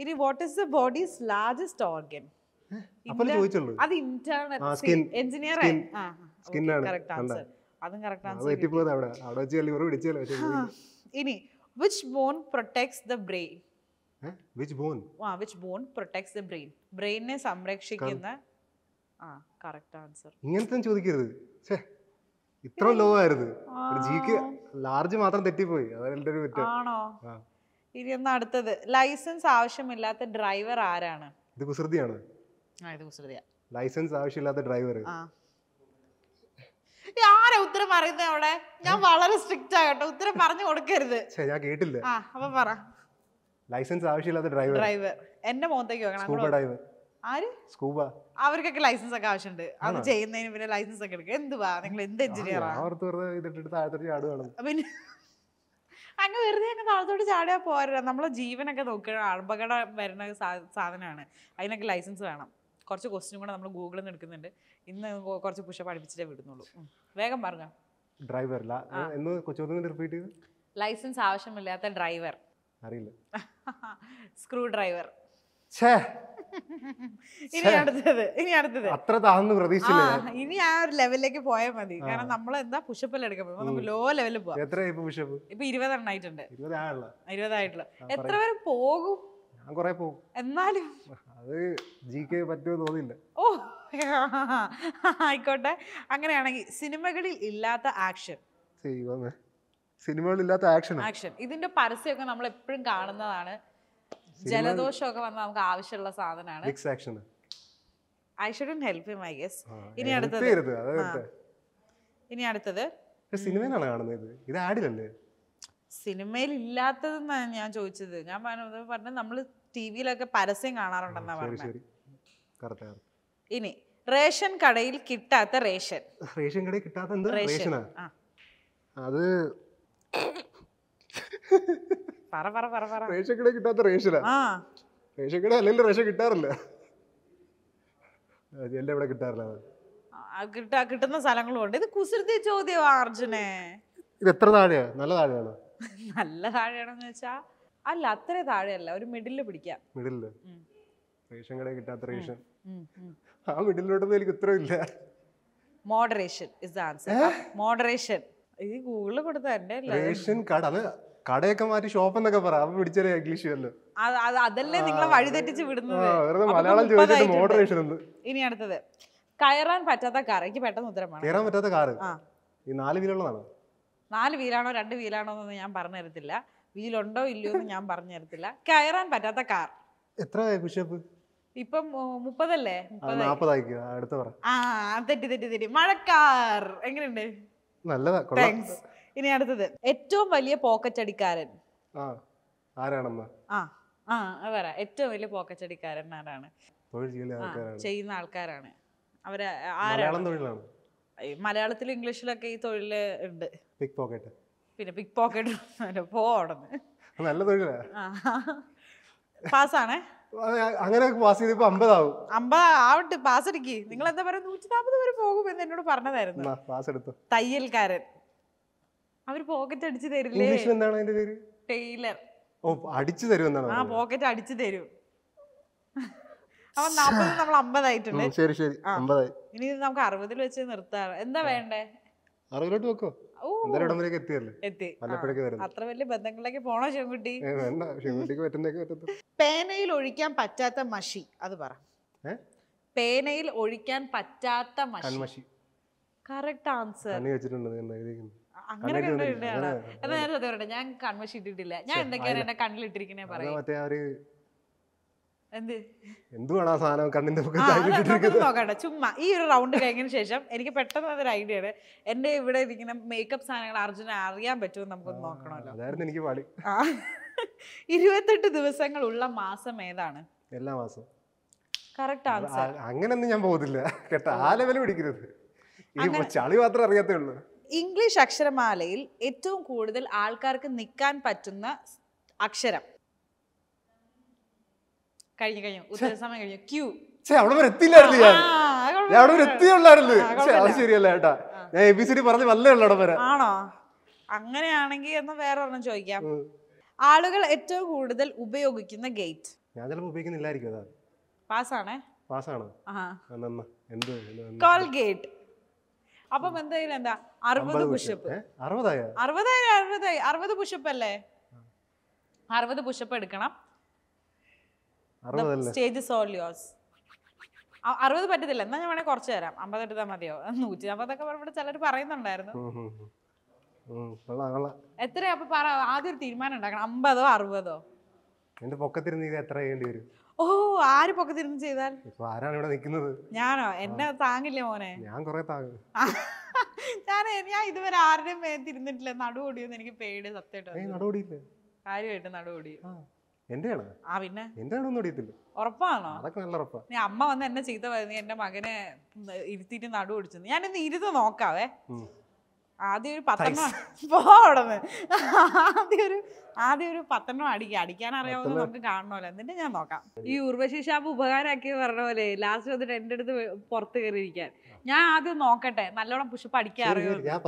ഇനി what is the body's largest organ അത് ഇന്റേണൽ എഞ്ചിനീയർ ആയി സ്കിന്നാണ് കറക്റ്റ് ആൻസർ അതും കറക്റ്റ് ആൻസർ ഇനി which bone protects the brain which bone ആ which bone protects the brain ബ്രെയിനിനെ സംരക്ഷിക്കുന്ന ആ കറക്റ്റ് ആൻസർ ഇങ്ങനത്തെ ചോദിക്കരുത് ഇത്ര ലോ ആയിരുന്നു ജിക്ക് ലാർജ് മാത്രം തെറ്റിപ്പോയി ആണോ ഇനി ഒന്ന് അടുത്തത് ലൈസൻസ് ആവശ്യമില്ലാത്ത ഡ്രൈവർ ആരാണ് ഇത് കുസൃതിയാണ് ലൈസൻസ് ആവശ്യമില്ലാത്ത ഡ്രൈവർ ആരാ ഉത്തരം പറയുന്നത് അവിടെ ഞാൻ വളരെ സ്ട്രിക്റ്റ് ആകട്ടെ ഉത്തരം പറഞ്ഞു കൊടുക്കരുത് ഞാൻ കേട്ടില്ല ആ അപ്പൊ പറ ലൈസൻസ് ആവശ്യമില്ലാത്ത ഡ്രൈവർ ഡ്രൈവർ എന്റെ മുഖത്തേക്ക് വെക്കണം സ്കൂബ ഡ്രൈവർ ആര് സ്കൂബ അവർക്കൊക്കെ ലൈസൻസ് ഒക്കെ ആവശ്യമുണ്ട് അത് ചെയ്യുന്നതിന് പിന്നെ ലൈസൻസ് ഒക്കെ എടുക്കുക എന്തുവാ നിങ്ങൾ എന്ത് എഞ്ചിനീയർ പിന്നെ അങ്ങ് വെറുതെ അങ്ങ് താഴത്തോട്ട് ചാടിയാൽ പോരാ നമ്മളെ ജീവനൊക്കെ നോക്കുകയാണ് അപകടം വരുന്ന സാധനമാണ് അതിനൊക്കെ ലൈസൻസ് വേണം കുറച്ച് ക്വസ്റ്റ്യൻ കൂടെ നമ്മൾ ഗൂഗിളിൽ നിന്ന് എടുക്കുന്നുണ്ട് ഇന്ന് കുറച്ച് പുഷ പഠിപ്പിച്ചിട്ടേ വിടുന്നുള്ളൂ വേഗം പറഞ്ഞ ഡ്രൈവർ ലൈസൻസ് ആവശ്യമില്ലാത്ത ഡ്രൈവർ അറിയില്ല സ്ക്രൂ ഡ്രൈവർ ഇനി ആ ഒരു ലെവലിലേക്ക് പോയാൽ മതി കാരണം നമ്മൾ എന്താ പുഷപ്പ് എല്ലാം എടുക്കാൻ നമുക്ക് ലോ ലെവലിൽ പോവാം ഇപ്പൊ പുഷപ്പ് ഇപ്പൊ ഇരുപതെണ്ണം ആയിട്ടുണ്ട് ഇരുപതായിട്ടുള്ള എത്ര പേര് പോകും ഞാൻ കുറെ പോകും എന്നാലും അത് ജി കെ പറ്റുമെന്ന് തോന്നിയില്ല ഓ ആയിക്കോട്ടെ അങ്ങനെയാണെങ്കിൽ സിനിമകളിൽ ഇല്ലാത്ത ആക്ഷൻ സിനിമകളിൽ സിനിമകളില്ലാത്ത ആക്ഷൻ ആക്ഷൻ ഇതിന്റെ പരസ്യമൊക്കെ നമ്മൾ എപ്പോഴും കാണുന്നതാണ് ജലദോഷമൊക്കെ വന്ന നമുക്ക് ആവശ്യമുള്ള സാധനമാണ് I shouldn't help him I guess ഇനി അടുത്തത് ഇനി അടുത്തത് സിനിമയിലാണ് കാണുന്നത് ഇത് ആഡിലല്ലേ സിനിമയിൽ ഇല്ലാത്തതെന്നാണ് ഞാൻ ചോദിച്ചത് ഞാൻ പറഞ്ഞത് പറഞ്ഞത് നമ്മൾ ടി വിയിലൊക്കെ പരസ്യം കാണാറുണ്ടെന്നാ പറഞ്ഞത് ഇനി റേഷൻ കടയിൽ കിട്ടാത്ത റേഷൻ റേഷൻ കടയിൽ കിട്ടാത്ത എന്ത് റേഷനാ അത് പറ പറ പറ പറ റേഷൻ കടയിൽ കിട്ടാത്ത റേഷനാ റേഷൻ കട അല്ലെങ്കിൽ റേഷൻ കിട്ടാറില്ല എന്റെ ഇവിടെ കിട്ടാറില്ല കിട്ടാ കിട്ടുന്ന സ്ഥലങ്ങളും ഉണ്ട് ഇത് കുസൃതി ചോദ്യമാ അർജുനെ ഇത് എത്ര താഴെയാ നല്ല താഴെയാണോ നല്ല താഴെയാണെന്ന് വെച്ചാ അല്ല അത്ര താഴെയല്ല ഒരു മിഡില് പിടിക്കാം മിഡില് റേഷൻ കടയിൽ കിട്ടാത്ത റേഷൻ ആ മിഡിലോട്ടൊന്നും എനിക്ക് ഉത്തരം ഇല്ല മോഡറേഷൻ ഇസ് ആൻസർ മോഡറേഷൻ ഇത് ഗൂഗിളിൽ കൊടുത്ത എന്റെ റേഷൻ കട അത് കടയൊക്കെ മാറ്റി ഷോപ്പ് എന്നൊക്കെ പറ അപ്പൊ പിടിച്ചൊരു ഇംഗ്ലീഷ് അല്ലോ അതല്ലേ നിങ്ങളെ വഴിതെറ്റിച്ച് വിടുന്നത് മലയാളം ചോദിച്ചിട്ട് മോഡറേഷൻ ഉണ്ട് ഇനി അടുത്തത് കയറാൻ പറ്റാത്ത കാർ എനിക്ക് പെട്ടെന്ന് ഉത്തരമാണ് കയറാൻ പറ്റാത്ത കാർ ഈ നാല് വീലുള്ളതാണ് നാല് വീലാണോ രണ്ട് വീലാണോ എന്നൊന്നും ഞാൻ പറഞ്ഞു തരത്തില്ല വീലുണ്ടോ ഇല്ലയോ എന്ന് ഞാൻ പറഞ്ഞു തരത്തില്ല കയറാൻ പറ്റാത്ത കാർ എത്ര ഇപ്പം മുപ്പതല്ലേ അടുത്ത പറ ആ തെറ്റി തെറ്റി തെറ്റി മഴക്കാർ എങ്ങനെയുണ്ട് നല്ലതാ ഇനി അടുത്തത് ഏറ്റവും വലിയ പോക്കറ്റടിക്കാരൻ അടിക്കാരൻ ആ ആ പറ ഏറ്റവും വലിയ അടിക്കാരൻ ആരാണ് ചെയ്യുന്ന ആൾക്കാരാണ് അവരെ മലയാളത്തിലും ഇംഗ്ലീഷിലൊക്കെ ഈ തൊഴില് ഉണ്ട് പിക് പോക്കറ്റ് പിന്നെ പിക് പോക്കറ്റ് പോടന്ന് നല്ല തൊഴിലാ പാസ്സാണേ അങ്ങനെ പാസ് ചെയ്തിപ്പോ അമ്പതാവും അമ്പത് ആവട്ടെ പാസ് എടുക്കി നിങ്ങൾ എന്താ പറയുക നൂറ്റി നാൽപ്പത് വരെ പോകും എന്ന് എന്നോട് പറഞ്ഞതായിരുന്നു പാസ് എടുത്തു തയ്യൽക്കാരൻ അവര് പോക്കറ്റ് അടിച്ചു തരില്ലേ ഇംഗ്ലീഷിൽ എന്താണ് അതിന്റെ പേര് ടൈലർ ഓ അടിച്ചു തരും എന്നാണ് ആ പോക്കറ്റ് അടിച്ചു തരും നമ്മൾ ശരി ശരി ഇനി നമുക്ക് അറുപതിൽ വെച്ച് നിർത്താറ് എന്താ വേണ്ടേ അറുപതിലോട്ട് വെക്കോ അത്ര വലിയ ബന്ധങ്ങളിലേക്ക് പോണോ ശിവൻകുട്ടി പേനയിൽ ഒഴിക്കാൻ പറ്റാത്ത മഷി അത് പറ പേനയിൽ ഒഴിക്കാൻ പറ്റാത്ത മഷി കറക്റ്റ് ആൻസർ അങ്ങനെ ഞാൻ കൺമഷി ഇട്ടിട്ടില്ല ഞാൻ എന്തൊക്കെയാണ് എന്റെ കണ്ണിലിട്ടിരിക്കുന്ന പറയാം സാധനം നോക്കട്ടെ ചുമ്മാ ഈ ഒരു റൗണ്ട് കഴിഞ്ഞതിന് ശേഷം എനിക്ക് പെട്ടെന്ന് അതൊരു ഐഡിയ ആണ് എന്റെ ഇവിടെ ഇരിക്കുന്ന മേക്കപ്പ് സാധനങ്ങൾ അർജുന അറിയാൻ പറ്റുമെന്ന് നമുക്കൊന്ന് നോക്കണമല്ലോ അതായിരുന്നു എനിക്ക് പാടി ഇരുപത്തെട്ട് ഉള്ള മാസം ഏതാണ് എല്ലാ മാസവും കറക്റ്റ് ആൻസർ അങ്ങനെയൊന്നും ഞാൻ പോകുന്നില്ല കേട്ടോ ആ ലെവൽ പിടിക്കരുത് ഈ ചളി മാത്രം അറിയാത്തേ ഉള്ളൂ ഇംഗ്ലീഷ് അക്ഷരമാലയിൽ ഏറ്റവും കൂടുതൽ ആൾക്കാർക്ക് നിൽക്കാൻ പറ്റുന്ന അക്ഷരം കഴിഞ്ഞു കഴിഞ്ഞു ഉത്തരസമയം കഴിഞ്ഞു ക്യൂ ചേ അവിടെ വരെ എത്തിയില്ലായിരുന്നു ഞാൻ ഞാൻ അവിടെ വരെ എത്തിയുള്ളായിരുന്നു ചേ അത് ശരിയല്ല ഏട്ടാ ഞാൻ എ ബി സി ഡി പറഞ്ഞ് വന്നേ ഉള്ളൂ അവിടെ വരെ ആണോ അങ്ങനെയാണെങ്കിൽ എന്ന് വേറെ ഒരെണ്ണം ചോദിക്കാം ആളുകൾ ഏറ്റവും കൂടുതൽ ഉപയോഗിക്കുന്ന ഗേറ്റ് ഞാൻ ചിലപ്പോൾ ഉപയോഗിക്കുന്നില്ലായിരിക്കും അതാ പാസ്സാണേ പാസ്സാണ് എന്ത് കോൾ ഗേറ്റ് അപ്പം എന്തായാലും എന്താ അറുപത് പുഷപ്പ് അറുപതായി അറുപതായി അറുപതായി അറുപത് പുഷപ്പ് അല്ലേ അറുപത് പുഷപ്പ് എടുക്കണം സ്റ്റേജ് ഇസ് ഓൾ യോസ് അറുപത് പറ്റത്തില്ല എന്നാ ഞാൻ വേണേ കുറച്ച് തരാം അമ്പത് എടുത്താൽ മതിയോ നൂറ്റി അമ്പതൊക്കെ ഇവിടെ ചിലർ പറയുന്നുണ്ടായിരുന്നു എത്ര അപ്പൊ പറ ആദ്യം ഒരു തീരുമാനം ഉണ്ടാക്കണം അമ്പതോ അറുപതോ എന്റെ പൊക്കത്തിരുന്ന് ഇത് എത്ര ചെയ്യേണ്ടി വരും ഓ ആര് പൊക്കത്തിരുന്ന് ചെയ്താൽ ഇപ്പൊ ആരാണ് ഇവിടെ നിൽക്കുന്നത് ഞാനോ എന്നെ താങ്ങില്ല മോനെ ഞാൻ കുറെ താങ്ങും ഞാൻ ഞാൻ ഇതുവരെ ആരുടെയും തിരുന്നിട്ടില്ല നടുവൊടിയെന്ന് എനിക്ക് പേടി സത്യമായിട്ട് കാര്യമായിട്ട് നടുവൊടി എന്റെയാണ് ആ പിന്നെ എന്റെ അറിയത്തില്ല ഉറപ്പാണോ അതൊക്കെ നല്ല ഉറപ്പാ നീ അമ്മ വന്ന് എന്നെ ചെയ്ത നീ എന്റെ മകനെ ഇരുത്തിയിട്ട് നടു പിടിച്ചു ഇന്ന് ഇരുന്ന് നോക്കാവേ ആദ്യം ഒരു പത്തെണ്ണം പോടന്ന് ആദ്യം ഒരു ആദ്യം ഒരു പത്തെണ്ണം അടിക്കുക അടിക്കാൻ അറിയാവുന്ന നമുക്ക് കാണണമല്ലോ എന്നിട്ട് ഞാൻ നോക്കാം ഈ ഉർവശി ഷാപ്പ് ഉപകാരമാക്കി പറഞ്ഞ പോലെ ലാസ്റ്റ് വന്നിട്ട് എന്റെ അടുത്ത് പുറത്ത് കയറിയിരിക്കാൻ ഞാൻ ആദ്യം നോക്കട്ടെ നല്ലോണം പുഷപ്പ് അടിക്കാൻ അറിയാം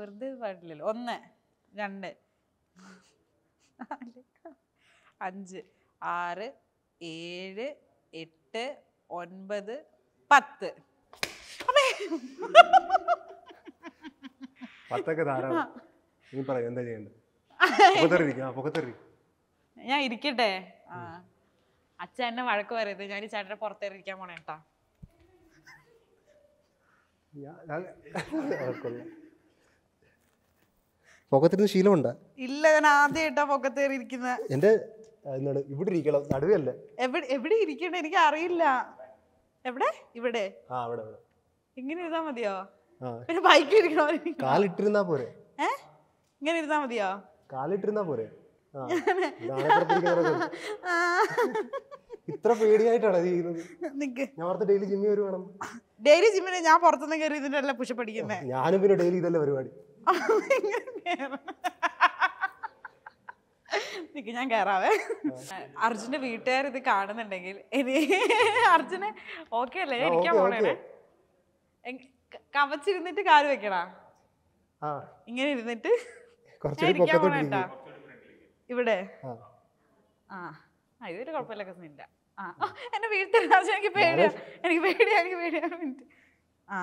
വെറുതെ പാടില്ലല്ലോ ഒന്ന് രണ്ട് നാല് അഞ്ച് ആറ് ഏഴ് എട്ട് ഒൻപത് പത്ത് പത്തൊക്കെ ധാരാളം നീ എന്താ ചെയ്യേണ്ടത് ഞാൻ ഇരിക്കട്ടെ അച്ഛൻ എന്നെ വഴക്ക് പറയരുത് ഞാൻ ഈ ചേട്ടനെ പുറത്തേറിയിരിക്കാൻ പോണേട്ടാ പൊക്കത്തിരുന്ന് ശീലമുണ്ട് ഇല്ല ഞാൻ ആദ്യമായിട്ടാ പൊക്കത്ത് എന്റെ എന്താണ് ഇവിടെ ഇരിക്കണം നടുവല്ലേ എവിടെ എവിടെ ഇരിക്കണേ എനിക്ക് അറിയില്ല എവിടെ ഇവിടെ ആ ഇങ്ങനെ ഇരുന്നാ മതിയോ പിന്നെ ബൈക്ക് ഇരിക്കണോ കാലിട്ടിരുന്നാ പോരെ ഇങ്ങനെ ഇരുന്നാ മതിയോ കാലിട്ടിരുന്നാ പോരെ ഇത്ര പേടിയായിട്ടാണ് ഞാൻ ഡെയിലി ഡെയിലി ജിമ്മിന് ഞാൻ പുറത്തുനിന്ന് കയറി ഇതിന്റെ എല്ലാം പുഷപ്പ് ഞാനും പിന്നെ ഡെയിലി ഇതല്ലേ പരിപാടി നിക്ക് ഞാൻ കയറാവേ അർജുന്റെ വീട്ടുകാർ ഇത് കാണുന്നുണ്ടെങ്കിൽ ഇനി അർജുന് ഓക്കെ അല്ലേ ഇരിക്കാൻ പോണേ കവച്ചിരുന്നിട്ട് കാല് വെക്കണാ ഇങ്ങനെ ഇരുന്നിട്ട് ഇരിക്കാൻ പോണേട്ടാ ഇവിടെ ആ ഇതൊരു കുഴപ്പമില്ല ആ എന്നെ വീട്ടിൽ എനിക്ക് പേടിയാ എനിക്ക് പേടിയാ എനിക്ക് പേടിയാ ആ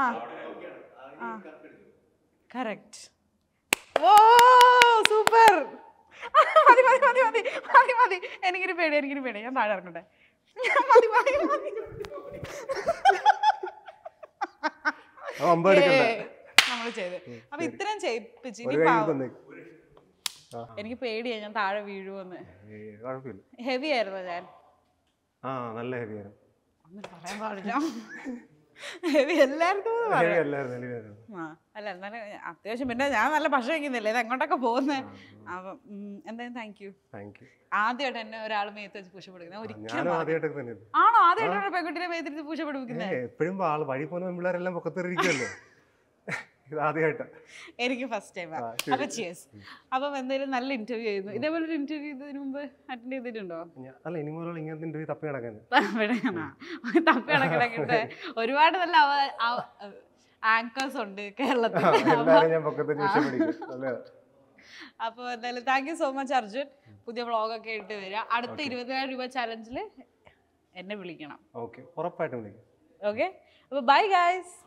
ആ കറക്റ്റ് ഓ സൂപ്പർ മതി മതി മതി മതി മതി മതി എനിക്കൊരു പേടി എനിക്കൊരു പേടി ഞാൻ താഴെ ഇറങ്ങട്ടെ മതി മതി മതി നമ്മൾ അപ്പൊ ഇത്രയും എനിക്ക് പേടിയാ ഞാൻ താഴെ വീഴുവെന്ന് ഹെവി ആയിരുന്നു ഞാൻ ആ നല്ല ഹെവി ആയിരുന്നു പറയാൻ പാടില്ല അല്ല എന്നാലും അത്യാവശ്യം പിന്നെ ഞാൻ നല്ല ഭക്ഷണം കഴിക്കുന്നില്ലേ ഇത് എങ്ങോട്ടൊക്കെ പോകുന്നേ അപ്പം എന്തായാലും താങ്ക് യു താങ്ക് യു ആദ്യമായിട്ട് എന്നെ ഒരാൾ മേത്ത് വെച്ച് പൂച്ച പിടിക്കുന്നത് ഒരിക്കലും ആണോ ആദ്യമായിട്ടാണ് പെൺകുട്ടിയെ മേത്തിരുന്ന് പൂച്ച പിടിപ്പിക്കുന്നത് എപ്പോഴും ആള് വഴി പോകുന്ന പെൺപിള്ളേരെല്ലാം പൊക്കത്തേറിയിരിക്കുമല്ലോ എനിക്ക് ഫസ്റ്റ് ടൈം അപ്പൊ ചിയേഴ്സ് അപ്പൊ എന്തായാലും നല്ല ഇന്റർവ്യൂ ആയിരുന്നു ഇതേപോലെ ഒരു ഇന്റർവ്യൂ ഇതിനു മുമ്പ് അറ്റൻഡ് ചെയ്തിട്ടുണ്ടോ അല്ല ഇനി മുതലുള്ള ഇങ്ങനത്തെ ഇന്റർവ്യൂ തപ്പി കിടക്കാൻ തപ്പി ഒരുപാട് നല്ല ആങ്കേഴ്സ് ഉണ്ട് കേരളത്തിൽ അപ്പോൾ എന്തായാലും thank you so much Arjun പുതിയ ഒക്കെ ഇട്ട് വരിക അടുത്ത ഇരുപതിനായിരം രൂപ ചാലഞ്ചിൽ എന്നെ വിളിക്കണം ഓക്കെ വിളിക്കാം ഓക്കെ അപ്പോൾ ബൈ ഗായ്സ്